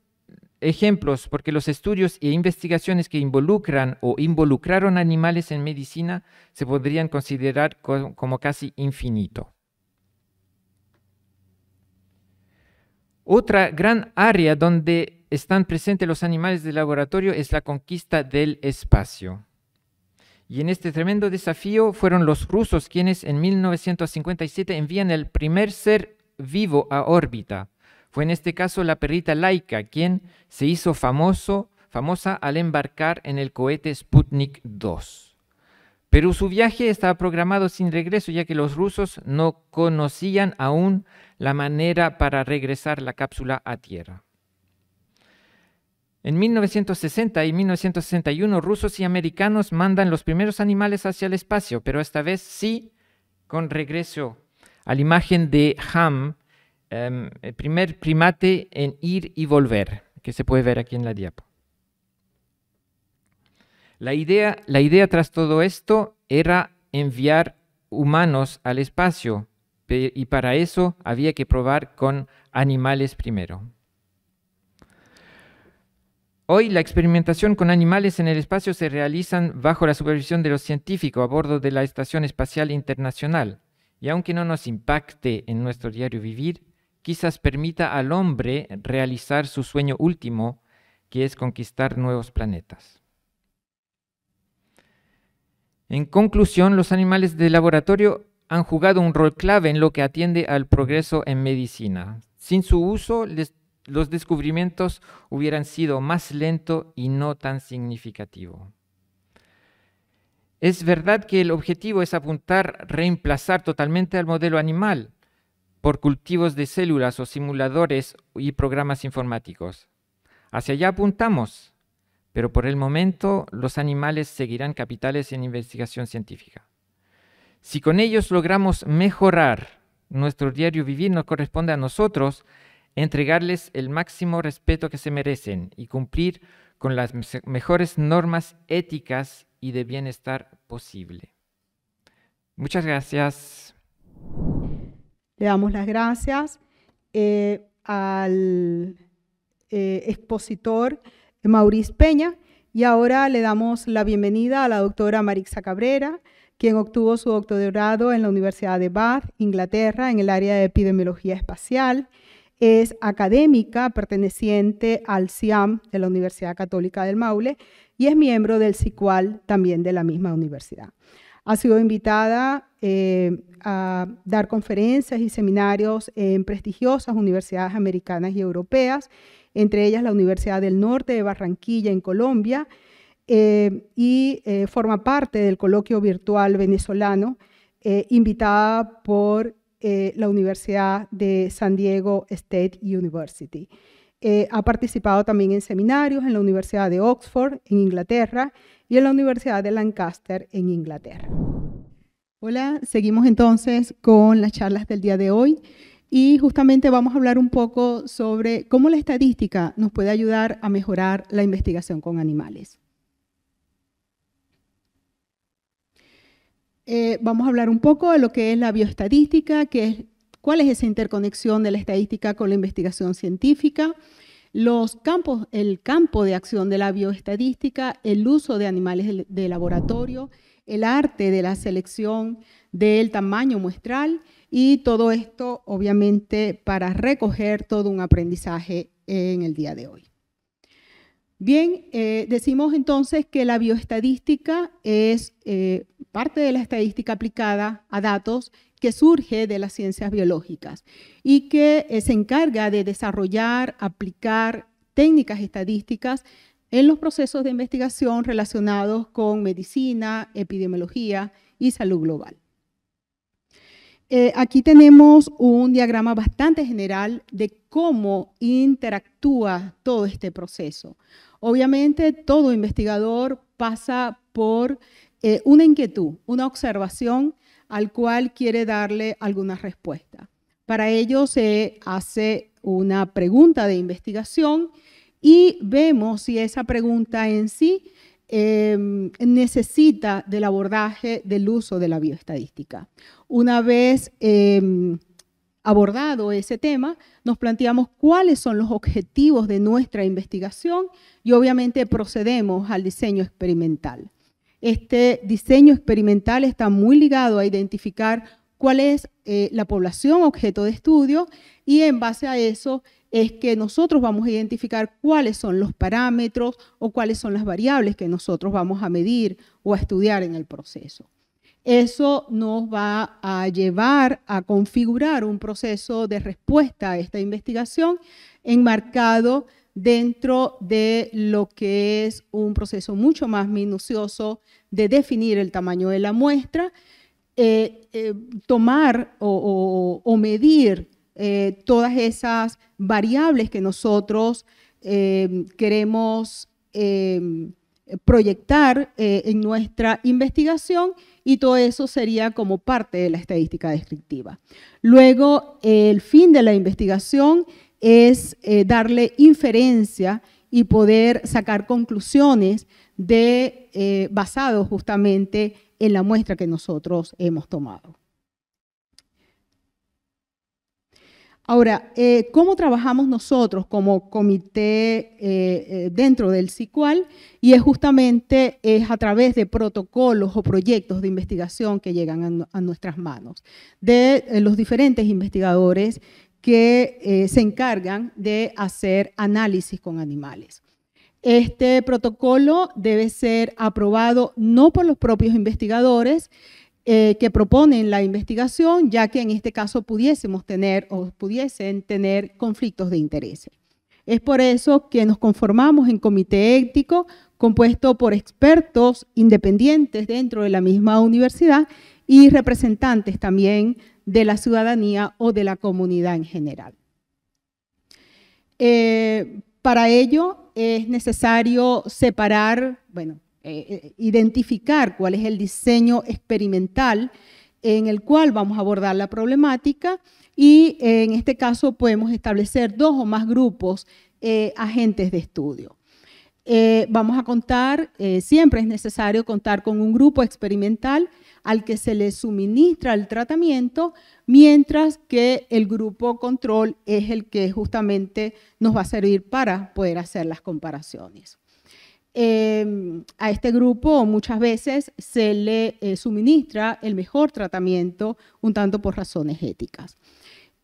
ejemplos, porque los estudios e investigaciones que involucran o involucraron animales en medicina se podrían considerar como casi infinito. Otra gran área donde están presentes los animales de laboratorio es la conquista del espacio. Y en este tremendo desafío fueron los rusos quienes en 1957 envían el primer ser vivo a órbita fue en este caso la perrita Laika quien se hizo famoso, famosa al embarcar en el cohete Sputnik 2. Pero su viaje estaba programado sin regreso ya que los rusos no conocían aún la manera para regresar la cápsula a tierra. En 1960 y 1961 rusos y americanos mandan los primeros animales hacia el espacio, pero esta vez sí con regreso a la imagen de Ham el em, eh, primer primate en ir y volver, que se puede ver aquí en la diapo. La idea, la idea tras todo esto era enviar humanos al espacio y para eso había que probar con animales primero. Hoy la experimentación con animales en el espacio se realizan bajo la supervisión de los científicos a bordo de la Estación Espacial Internacional. Y aunque no nos impacte en nuestro diario vivir, quizás permita al hombre realizar su sueño último, que es conquistar nuevos planetas. En conclusión, los animales de laboratorio han jugado un rol clave en lo que atiende al progreso en medicina. Sin su uso, los descubrimientos hubieran sido más lento y no tan significativo. Es verdad que el objetivo es apuntar reemplazar totalmente al modelo animal, por cultivos de células o simuladores y programas informáticos. Hacia allá apuntamos, pero por el momento los animales seguirán capitales en investigación científica. Si con ellos logramos mejorar nuestro diario vivir, nos corresponde a nosotros entregarles el máximo respeto que se merecen y cumplir con las mejores normas éticas y de bienestar posible. Muchas gracias. Le damos las gracias eh, al eh, expositor Maurice Peña y ahora le damos la bienvenida a la doctora Marixa Cabrera, quien obtuvo su doctorado en la Universidad de Bath, Inglaterra, en el área de epidemiología espacial. Es académica perteneciente al CIAM de la Universidad Católica del Maule y es miembro del SICUAL también de la misma universidad. Ha sido invitada eh, a dar conferencias y seminarios en prestigiosas universidades americanas y europeas, entre ellas la Universidad del Norte de Barranquilla en Colombia, eh, y eh, forma parte del coloquio virtual venezolano, invitada por la Universidad de San Diego State University. ha participado también en seminarios en la Universidad de Oxford, en Inglaterra, y en la Universidad de Lancaster en Inglaterra. Hola, seguimos entonces con las charlas del día de hoy y justamente vamos a hablar un poco sobre cómo la estadística nos puede ayudar a mejorar la investigación con animales. Eh, vamos a hablar un poco de lo que es la bioestadística, es, cuál es esa interconexión de la estadística con la investigación científica, los campos, el campo de acción de la bioestadística, el uso de animales de laboratorio, el arte de la selección del tamaño muestral y todo esto obviamente para recoger todo un aprendizaje en el día de hoy. Bien, eh, decimos entonces que la bioestadística es eh, parte de la estadística aplicada a datos que surge de las ciencias biológicas y que eh, se encarga de desarrollar, aplicar técnicas estadísticas en los procesos de investigación relacionados con medicina, epidemiología y salud global. aquí tenemos un diagrama bastante general de cómo interactúa todo este proceso. Obviamente todo investigador pasa por eh, una inquietud, una observación al cual quiere darle alguna respuesta. Para ello se hace una pregunta de investigación y vemos si esa pregunta en sí em, necesita del abordaje del uso de la bioestadística. Una vez em, abordado ese tema, nos planteamos cuáles son los objetivos de nuestra investigación y obviamente procedemos al diseño experimental. Este diseño experimental está muy ligado a identificar cuál es eh, la población objeto de estudio y en base a eso es que nosotros vamos a identificar cuáles son los parámetros o cuáles son las variables que nosotros vamos a medir o a estudiar en el proceso eso nos va a llevar a configurar un proceso de respuesta a esta investigación enmarcado dentro de lo que es un proceso mucho más minucioso de definir el tamaño de la muestra, eh, eh, tomar o, medir eh, todas esas variables que nosotros queremos proyectar en nuestra investigación y todo eso sería como parte de la estadística descriptiva. Luego, el fin de la investigación es eh, darle inferencia y poder sacar conclusiones de, eh, basados justamente en la muestra que nosotros hemos tomado. Ahora, eh, ¿cómo trabajamos nosotros como comité eh, eh, dentro del CICUAL? Y es justamente es a través de protocolos o proyectos de investigación que llegan a, nuestras manos, de los diferentes investigadores que se encargan de hacer análisis con animales. Este protocolo debe ser aprobado no por los propios investigadores, eh, que proponen la investigación, ya que en este caso pudiésemos tener o pudiesen tener conflictos de interés. Es por eso que nos conformamos en comité ético compuesto por expertos independientes dentro de la misma universidad y representantes también de la ciudadanía o de la comunidad en general. Eh, para ello es necesario separar, bueno, eh, eh, identificar cuál es el diseño experimental en el cual vamos a abordar la problemática y eh, en este caso podemos establecer dos o más grupos agentes de estudio. vamos a contar, siempre es necesario contar con un grupo experimental al que se le suministra el tratamiento, mientras que el grupo control es el que justamente nos va a servir para poder hacer las comparaciones. Em, a este grupo muchas veces se le eh, suministra el mejor tratamiento, un tanto por razones éticas.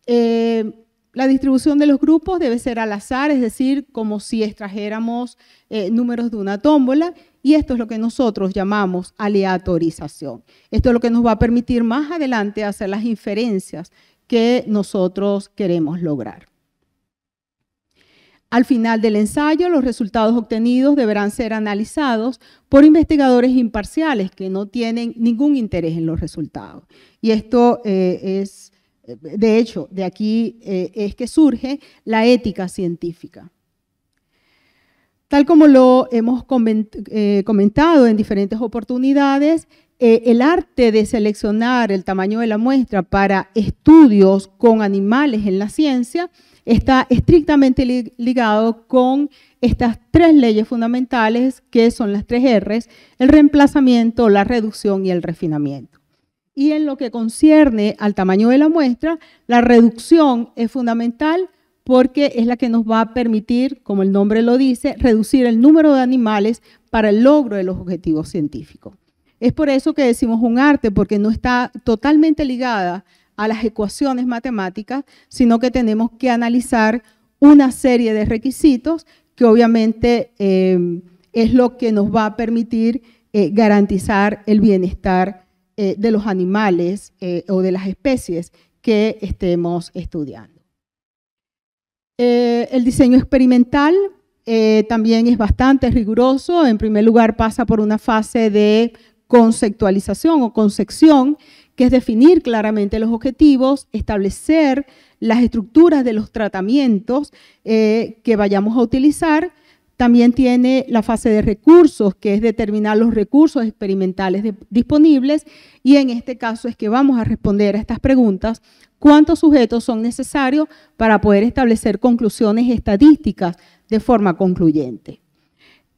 Em, la distribución de los grupos debe ser al azar, es decir, como si extrajéramos eh, números de una tómbola, y esto es lo que nosotros llamamos aleatorización. Esto es lo que nos va a permitir más adelante hacer las inferencias que nosotros queremos lograr. Al final del ensayo, los resultados obtenidos deberán ser analizados por investigadores imparciales que no tienen ningún interés en los resultados. Y esto eh, es, eh, de hecho, de aquí eh, es que surge la ética científica. Tal como lo hemos comentado en diferentes oportunidades, eh, el arte de seleccionar el tamaño de la muestra para estudios con animales en la ciencia está estrictamente ligado con estas tres leyes fundamentales que son las tres Rs, el reemplazamiento, la reducción y el refinamiento. Y en lo que concierne al tamaño de la muestra, la reducción es fundamental porque es la que nos va a permitir, como el nombre lo dice, reducir el número de animales para el logro de los objetivos científicos. Es por eso que decimos un arte, porque no está totalmente ligada a las ecuaciones matemáticas, sino que tenemos que analizar una serie de requisitos que obviamente eh, es lo que nos va a permitir eh, garantizar el bienestar eh, de los animales o de las especies que estemos estudiando. el diseño experimental también es bastante riguroso. En primer lugar pasa por una fase de conceptualización o concepción, que es definir claramente los objetivos, establecer las estructuras de los tratamientos eh, que vayamos a utilizar. También tiene la fase de recursos, que es determinar los recursos experimentales disponibles. Y en este caso es que vamos a responder a estas preguntas. ¿Cuántos sujetos son necesarios para poder establecer conclusiones estadísticas de forma concluyente?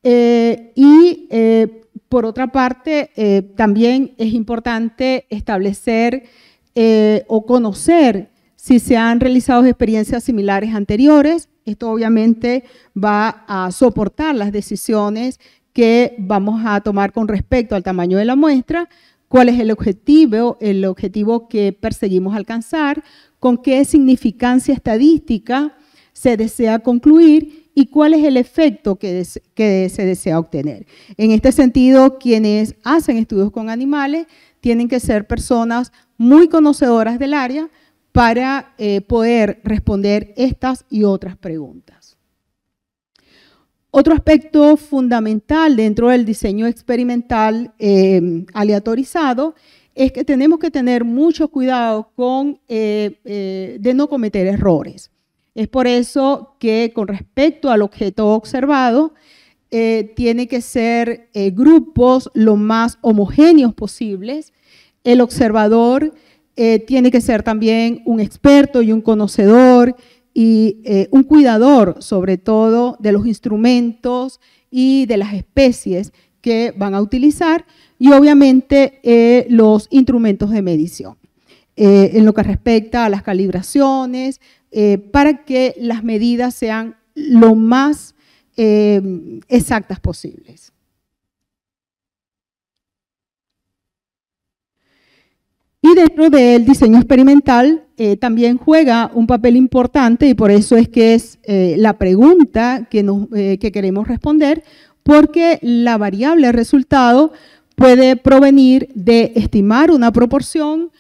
Eh, y eh, por otra parte, eh, también es importante establecer eh, o conocer si se han realizado experiencias similares anteriores. Esto obviamente va a soportar las decisiones que vamos a tomar con respecto al tamaño de la muestra, cuál es el objetivo, el objetivo que perseguimos alcanzar, con qué significancia estadística se desea concluir y cuál es el efecto que, se desea obtener. En este sentido, quienes hacen estudios con animales tienen que ser personas muy conocedoras del área para eh, poder responder estas y otras preguntas. Otro aspecto fundamental dentro del diseño experimental em, aleatorizado es que tenemos que tener mucho cuidado eh, eh, de no cometer errores. Es por eso que con respecto al objeto observado, eh, tiene que ser eh, grupos lo más homogéneos posibles. El observador eh, tiene que ser también un experto y un conocedor y un cuidador, sobre todo, de los instrumentos y de las especies que van a utilizar y obviamente los instrumentos de medición. en lo que respecta a las calibraciones, eh, para que las medidas sean lo más eh, exactas posibles. Y dentro del diseño experimental eh, también juega un papel importante y por eso es que es la pregunta que, que queremos responder, porque la variable resultado puede provenir de estimar una proporción,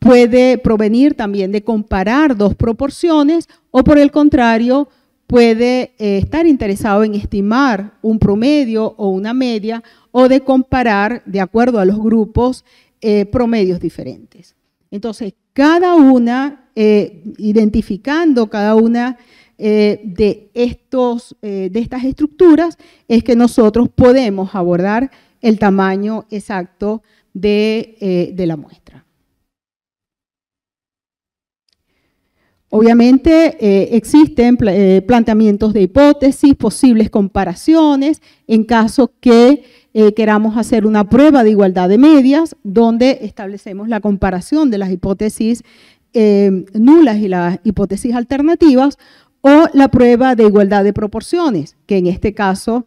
puede provenir también de comparar dos proporciones o por el contrario puede eh, estar interesado en estimar un promedio o una media o de comparar de acuerdo a los grupos eh, promedios diferentes. Entonces, cada una, eh, identificando cada una de, estos, de estas estructuras, es que nosotros podemos abordar el tamaño exacto de la muestra. Obviamente eh, existen eh, planteamientos de hipótesis, posibles comparaciones, en caso que eh, queramos hacer una prueba de igualdad de medias, donde establecemos la comparación de las hipótesis nulas y las hipótesis alternativas, o la prueba de igualdad de proporciones, que en este caso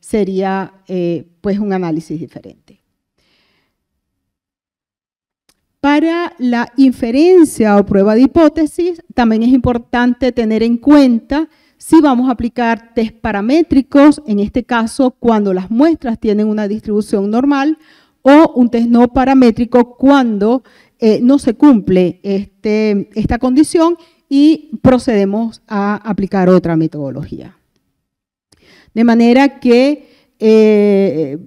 sería pues un análisis diferente. Para la inferencia o prueba de hipótesis, también es importante tener en cuenta si vamos a aplicar test paramétricos, en este caso cuando las muestras tienen una distribución normal, o un test no paramétrico cuando eh, no se cumple este, esta condición y procedemos a aplicar otra metodología. De manera que eh,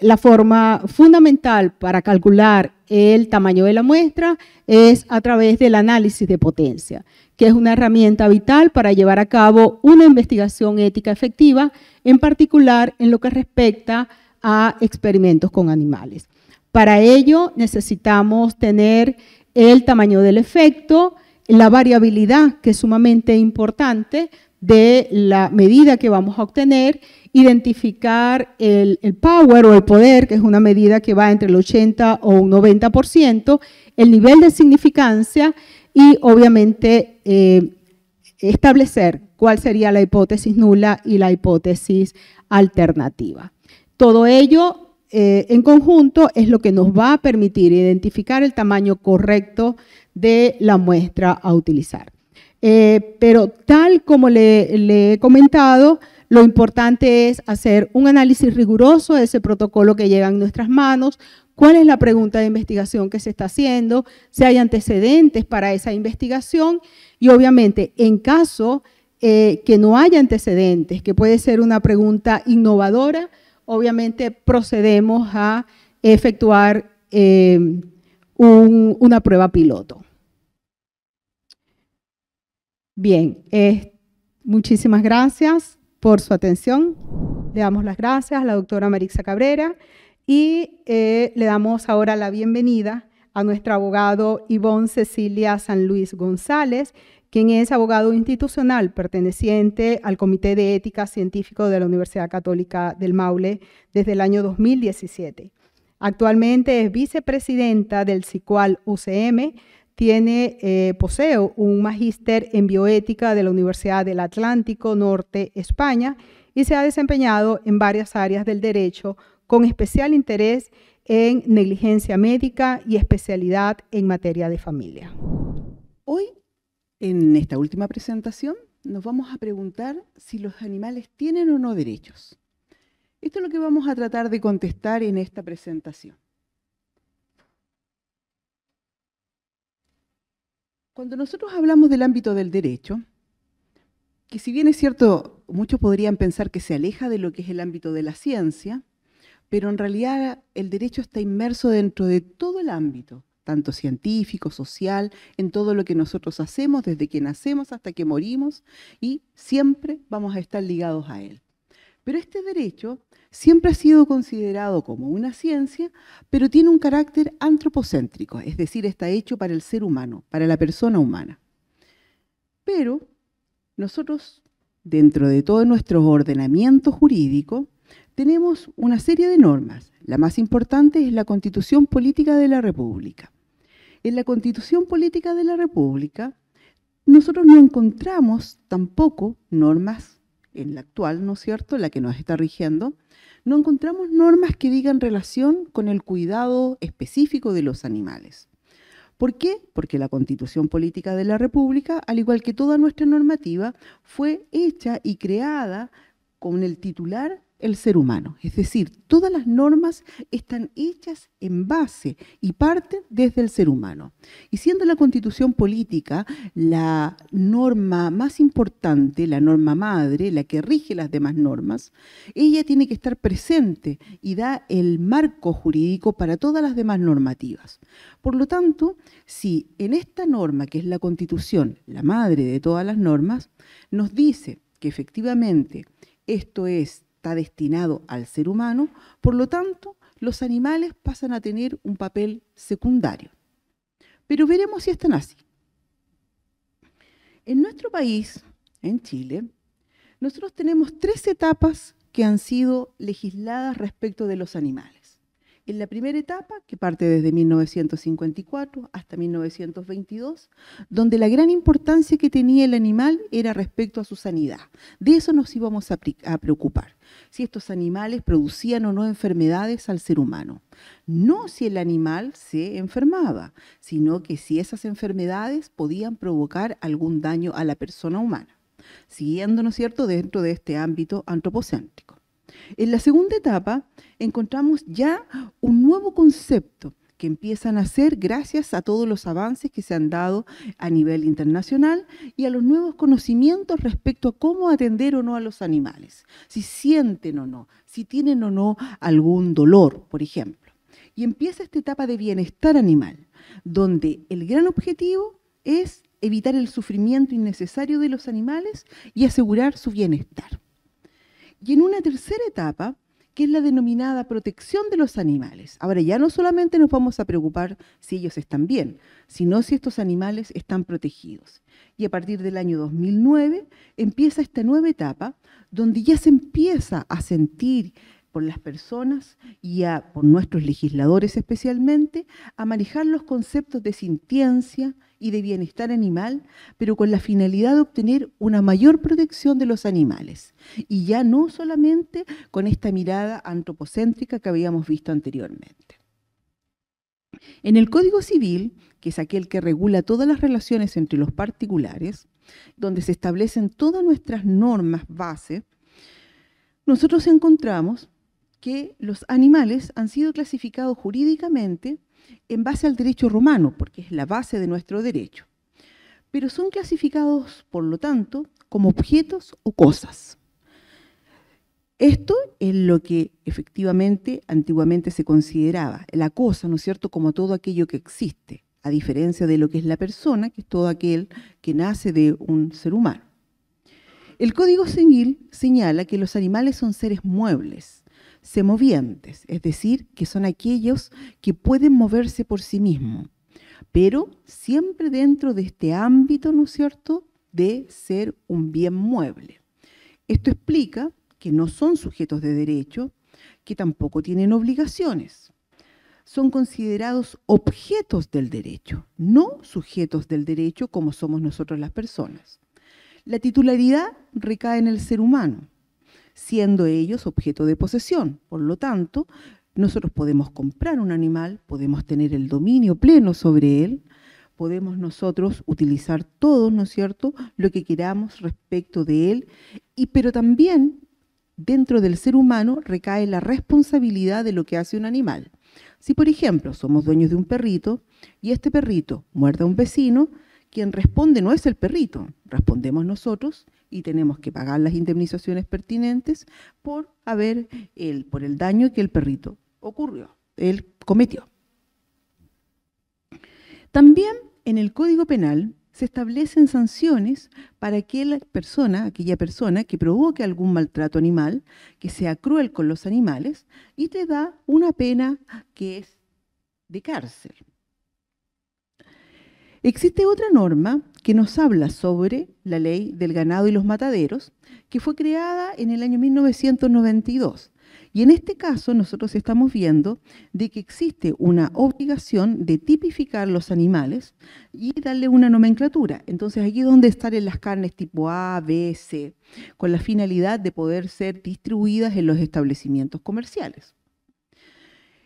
la forma fundamental para calcular el tamaño de la muestra es a través del análisis de potencia, que es una herramienta vital para llevar a cabo una investigación ética efectiva, en particular en lo que respecta a experimentos con animales. Para ello necesitamos tener el tamaño del efecto, la variabilidad, que es sumamente importante, de la medida que vamos a obtener identificar el, power o el poder, que es una medida que va entre el 80 o un 90%, el nivel de significancia y obviamente eh, establecer cuál sería la hipótesis nula y la hipótesis alternativa. Todo ello eh, en conjunto es lo que nos va a permitir identificar el tamaño correcto de la muestra a utilizar. Eh, pero tal como le, le he comentado, lo importante es hacer un análisis riguroso de ese protocolo que llega en nuestras manos, cuál es la pregunta de investigación que se está haciendo, si hay antecedentes para esa investigación y obviamente en caso eh, que no haya antecedentes, que puede ser una pregunta innovadora, obviamente procedemos a efectuar eh, una prueba piloto. Bien, eh, muchísimas gracias por su atención. Le damos las gracias a la doctora Marixa Cabrera y eh, le damos ahora la bienvenida a nuestro abogado Ivonne Cecilia San Luis González, quien es abogado institucional perteneciente al Comité de Ética Científico de la Universidad Católica del Maule desde el año 2017. Actualmente es vicepresidenta del CICUAL UCM, tiene, eh, poseo un magíster en bioética de la Universidad del Atlántico Norte, España, y se ha desempeñado en varias áreas del derecho, con especial interés en negligencia médica y especialidad en materia de familia. Hoy, en esta última presentación, nos vamos a preguntar si los animales tienen o no derechos. Esto es lo que vamos a tratar de contestar en esta presentación. Cuando nosotros hablamos del ámbito del derecho, que si bien es cierto, muchos podrían pensar que se aleja de lo que es el ámbito de la ciencia, pero en realidad el derecho está inmerso dentro de todo el ámbito, tanto científico, social, en todo lo que nosotros hacemos, desde que nacemos hasta que morimos, y siempre vamos a estar ligados a él. Pero este derecho siempre ha sido considerado como una ciencia, pero tiene un carácter antropocéntrico, es decir, está hecho para el ser humano, para la persona humana. Pero nosotros, dentro de todo nuestro ordenamiento jurídico, tenemos una serie de normas. La más importante es la Constitución Política de la República. En la Constitución Política de la República, nosotros no encontramos tampoco normas en la actual, ¿no es cierto?, la que nos está rigiendo, no encontramos normas que digan relación con el cuidado específico de los animales. ¿Por qué? Porque la constitución política de la República, al igual que toda nuestra normativa, fue hecha y creada con el titular el ser humano. Es decir, todas las normas están hechas en base y parte desde el ser humano. Y siendo la constitución política la norma más importante, la norma madre, la que rige las demás normas, ella tiene que estar presente y da el marco jurídico para todas las demás normativas. Por lo tanto, si en esta norma, que es la constitución, la madre de todas las normas, nos dice que efectivamente esto es está destinado al ser humano, por lo tanto, los animales pasan a tener un papel secundario. Pero veremos si están así. En nuestro país, en Chile, nosotros tenemos tres etapas que han sido legisladas respecto de los animales. En la primera etapa, que parte desde 1954 hasta 1922, donde la gran importancia que tenía el animal era respecto a su sanidad. De eso nos íbamos a, preocupar, si estos animales producían o no enfermedades al ser humano. No si el animal se enfermaba, sino que si esas enfermedades podían provocar algún daño a la persona humana, siguiendo, ¿no es cierto?, dentro de este ámbito antropocéntrico. En la segunda etapa encontramos ya un nuevo concepto que empiezan a hacer gracias a todos los avances que se han dado a nivel internacional y a los nuevos conocimientos respecto a cómo atender o no a los animales, si sienten o no, si tienen o no algún dolor, por ejemplo. Y empieza esta etapa de bienestar animal, donde el gran objetivo es evitar el sufrimiento innecesario de los animales y asegurar su bienestar y en una tercera etapa, que es la denominada protección de los animales. Ahora ya no solamente nos vamos a preocupar si ellos están bien, sino si estos animales están protegidos. Y a partir del año 2009 empieza esta nueva etapa donde ya se empieza a sentir por las personas y por nuestros legisladores especialmente, a manejar los conceptos de sintiencia y de bienestar animal, pero con la finalidad de obtener una mayor protección de los animales. Y ya no solamente con esta mirada antropocéntrica que habíamos visto anteriormente. En el Código Civil, que es aquel que regula todas las relaciones entre los particulares, donde se establecen todas nuestras normas base, nosotros encontramos que los animales han sido clasificados jurídicamente en base al derecho romano, porque es la base de nuestro derecho, pero son clasificados, por lo tanto, como objetos o cosas. Esto es lo que efectivamente antiguamente se consideraba, la cosa, ¿no es cierto?, como todo aquello que existe, a diferencia de lo que es la persona, que es todo aquel que nace de un ser humano. El Código Civil señala que los animales son seres muebles, movientes, es decir, que son aquellos que pueden moverse por sí mismos, pero siempre dentro de este ámbito, ¿no es cierto?, de ser un bien mueble. Esto explica que no son sujetos de derecho, que tampoco tienen obligaciones. Son considerados objetos del derecho, no sujetos del derecho como somos nosotros las personas. La titularidad recae en el ser humano, siendo ellos objeto de posesión. Por lo tanto, nosotros podemos comprar un animal, podemos tener el dominio pleno sobre él, podemos nosotros utilizar todo ¿no es cierto?, lo que queramos respecto de él, y, pero también dentro del ser humano recae la responsabilidad de lo que hace un animal. Si, por ejemplo, somos dueños de un perrito y este perrito muerde a un vecino, quien responde no es el perrito, respondemos nosotros y tenemos que pagar las indemnizaciones pertinentes por haber el, por el daño que el perrito ocurrió, él cometió. También en el Código Penal se establecen sanciones para la persona, aquella persona que provoque algún maltrato animal, que sea cruel con los animales, y te da una pena que es de cárcel. Existe otra norma que nos habla sobre la ley del ganado y los mataderos, que fue creada en el año 1992. Y en este caso nosotros estamos viendo de que existe una obligación de tipificar los animales y darle una nomenclatura. Entonces aquí es donde están en las carnes tipo A, B, C, con la finalidad de poder ser distribuidas en los establecimientos comerciales.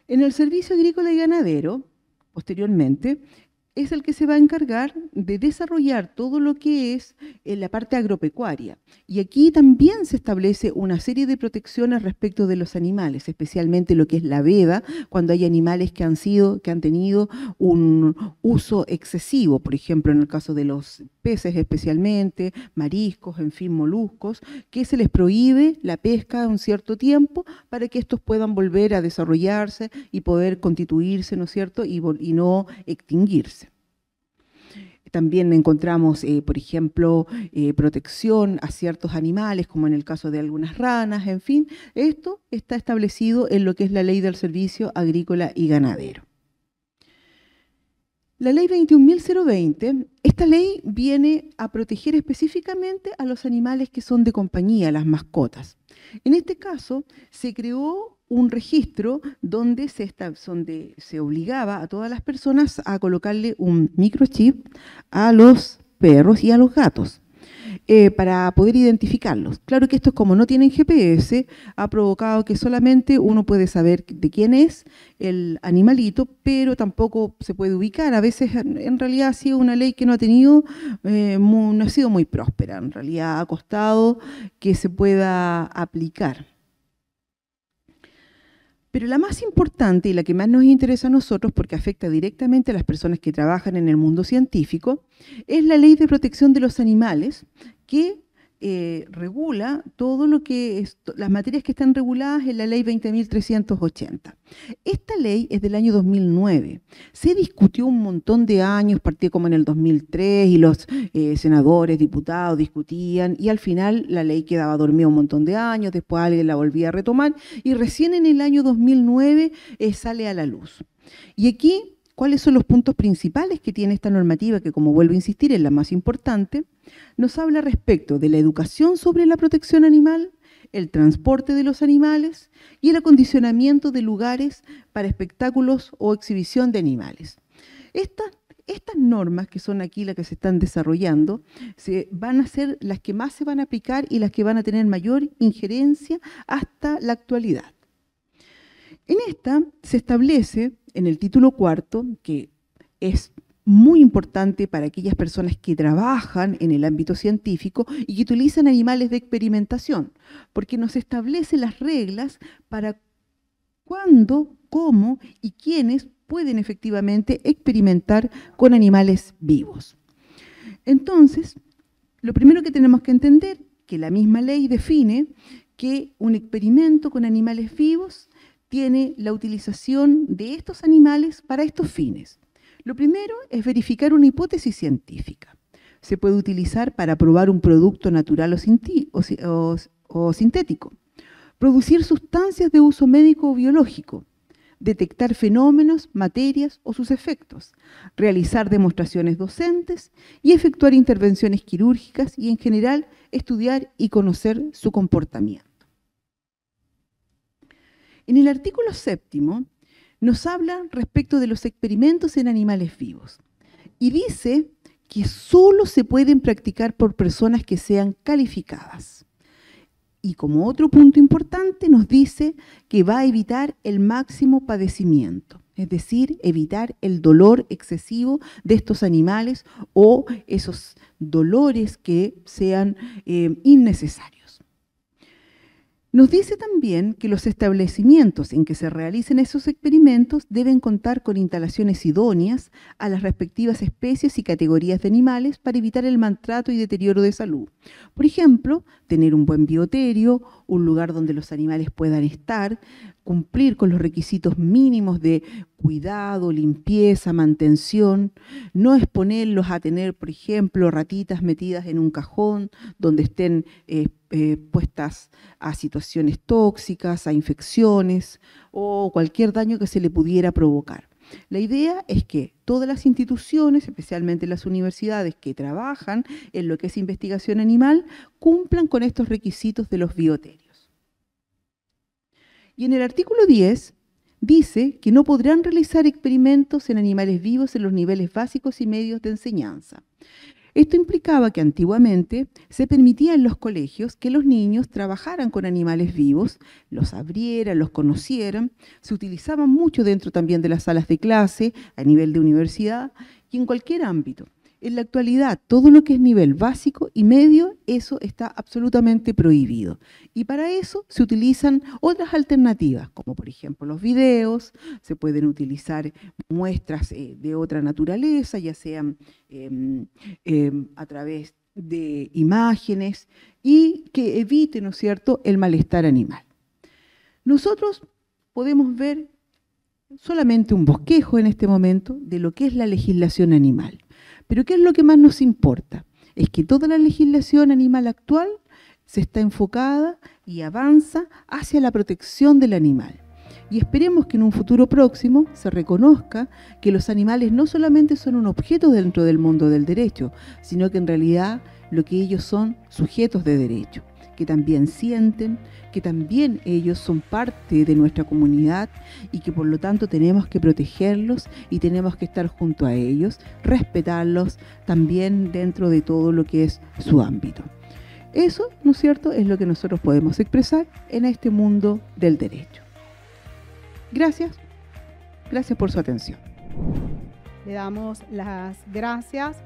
En el servicio agrícola y ganadero, posteriormente, es el que se va a encargar de desarrollar todo lo que es eh, la parte agropecuaria. Y aquí también se establece una serie de protecciones respecto de los animales, especialmente lo que es la veda, cuando hay animales que han sido, que han tenido un uso excesivo, por ejemplo, en el caso de los peces especialmente, mariscos, en fin, moluscos, que se les prohíbe la pesca a un cierto tiempo para que estos puedan volver a desarrollarse y poder constituirse, ¿no es cierto?, y no extinguirse. También encontramos, eh, por ejemplo, eh, protección a ciertos animales, como en el caso de algunas ranas, en fin. Esto está establecido en lo que es la ley del servicio agrícola y ganadero. La ley 21.020, esta ley viene a proteger específicamente a los animales que son de compañía, las mascotas. En este caso, se creó un registro donde se, donde se obligaba a todas las personas a colocarle un microchip a los perros y a los gatos. Eh, para poder identificarlos. Claro que esto, como no tienen GPS, ha provocado que solamente uno puede saber de quién es el animalito, pero tampoco se puede ubicar. A veces, en realidad, ha sido una ley que no ha tenido, eh, no ha sido muy próspera. En realidad, ha costado que se pueda aplicar. Pero la más importante y la que más nos interesa a nosotros, porque afecta directamente a las personas que trabajan en el mundo científico, es la ley de protección de los animales, que eh, regula todo lo que es, las materias que están reguladas en la ley 20.380. Esta ley es del año 2009. Se discutió un montón de años, partió como en el 2003 y los eh, senadores, diputados discutían y al final la ley quedaba dormida un montón de años, después alguien la volvía a retomar y recién en el año 2009 eh, sale a la luz. Y aquí cuáles son los puntos principales que tiene esta normativa, que como vuelvo a insistir es la más importante, nos habla respecto de la educación sobre la protección animal, el transporte de los animales y el acondicionamiento de lugares para espectáculos o exhibición de animales. estas normas, que son aquí las que se están desarrollando, se, van a ser las que más se van a aplicar y las que van a tener mayor injerencia hasta la actualidad. En esta se establece en el título cuarto, que es muy importante para aquellas personas que trabajan en el ámbito científico y que utilizan animales de experimentación, porque nos establece las reglas para cuándo, cómo y quiénes pueden efectivamente experimentar con animales vivos. Entonces, lo primero que tenemos que entender, que la misma ley define que un experimento con animales vivos tiene la utilización de estos animales para estos fines. Lo primero es verificar una hipótesis científica. Se puede utilizar para probar un producto natural o, o sintético, producir sustancias de uso médico o biológico, detectar fenómenos, materias o sus efectos, realizar demostraciones docentes y efectuar intervenciones quirúrgicas y en general estudiar y conocer su comportamiento. En el artículo séptimo nos habla respecto de los experimentos en animales vivos y dice que solo se pueden practicar por personas que sean calificadas. Y como otro punto importante nos dice que va a evitar el máximo padecimiento, es decir, evitar el dolor excesivo de estos animales o esos dolores que sean eh, innecesarios. Nos dice también que los establecimientos en que se realicen esos experimentos deben contar con instalaciones idóneas a las respectivas especies y categorías de animales para evitar el maltrato y deterioro de salud. Por ejemplo, tener un buen bioterio, un lugar donde los animales puedan estar, cumplir con los requisitos mínimos de cuidado, limpieza, mantención, no exponerlos a tener, por ejemplo, ratitas metidas en un cajón donde estén eh, eh, puestas a situaciones tóxicas, a infecciones o cualquier daño que se le pudiera provocar. La idea es que todas las instituciones, especialmente las universidades que trabajan en lo que es investigación animal, cumplan con estos requisitos de los biotec y en el artículo 10 dice que no podrán realizar experimentos en animales vivos en los niveles básicos y medios de enseñanza. Esto implicaba que antiguamente se permitía en los colegios que los niños trabajaran con animales vivos, los abrieran, los conocieran, se utilizaban mucho dentro también de las salas de clase, a nivel de universidad y en cualquier ámbito. En la actualidad, todo lo que es nivel básico y medio, eso está absolutamente prohibido. Y para eso se utilizan otras alternativas, como por ejemplo los videos, se pueden utilizar muestras eh, de otra naturaleza, ya sean em, em, a través de imágenes, y que eviten cierto?, el malestar animal. Nosotros podemos ver solamente un bosquejo en este momento de lo que es la legislación animal. Pero ¿qué es lo que más nos importa? Es que toda la legislación animal actual se está enfocada y avanza hacia la protección del animal. Y esperemos que en un futuro próximo se reconozca que los animales no solamente son un objeto dentro del mundo del derecho, sino que en realidad lo que ellos son sujetos de derecho que también sienten, que también ellos son parte de nuestra comunidad y que por lo tanto tenemos que protegerlos y tenemos que estar junto a ellos, respetarlos también dentro de todo lo que es su ámbito. Eso, ¿no es cierto?, es lo que nosotros podemos expresar en este mundo del derecho. Gracias, gracias por su atención. Le damos las gracias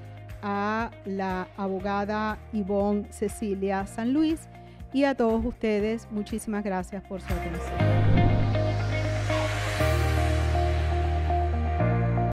a la abogada Ivonne Cecilia San Luis y a todos ustedes muchísimas gracias por su atención.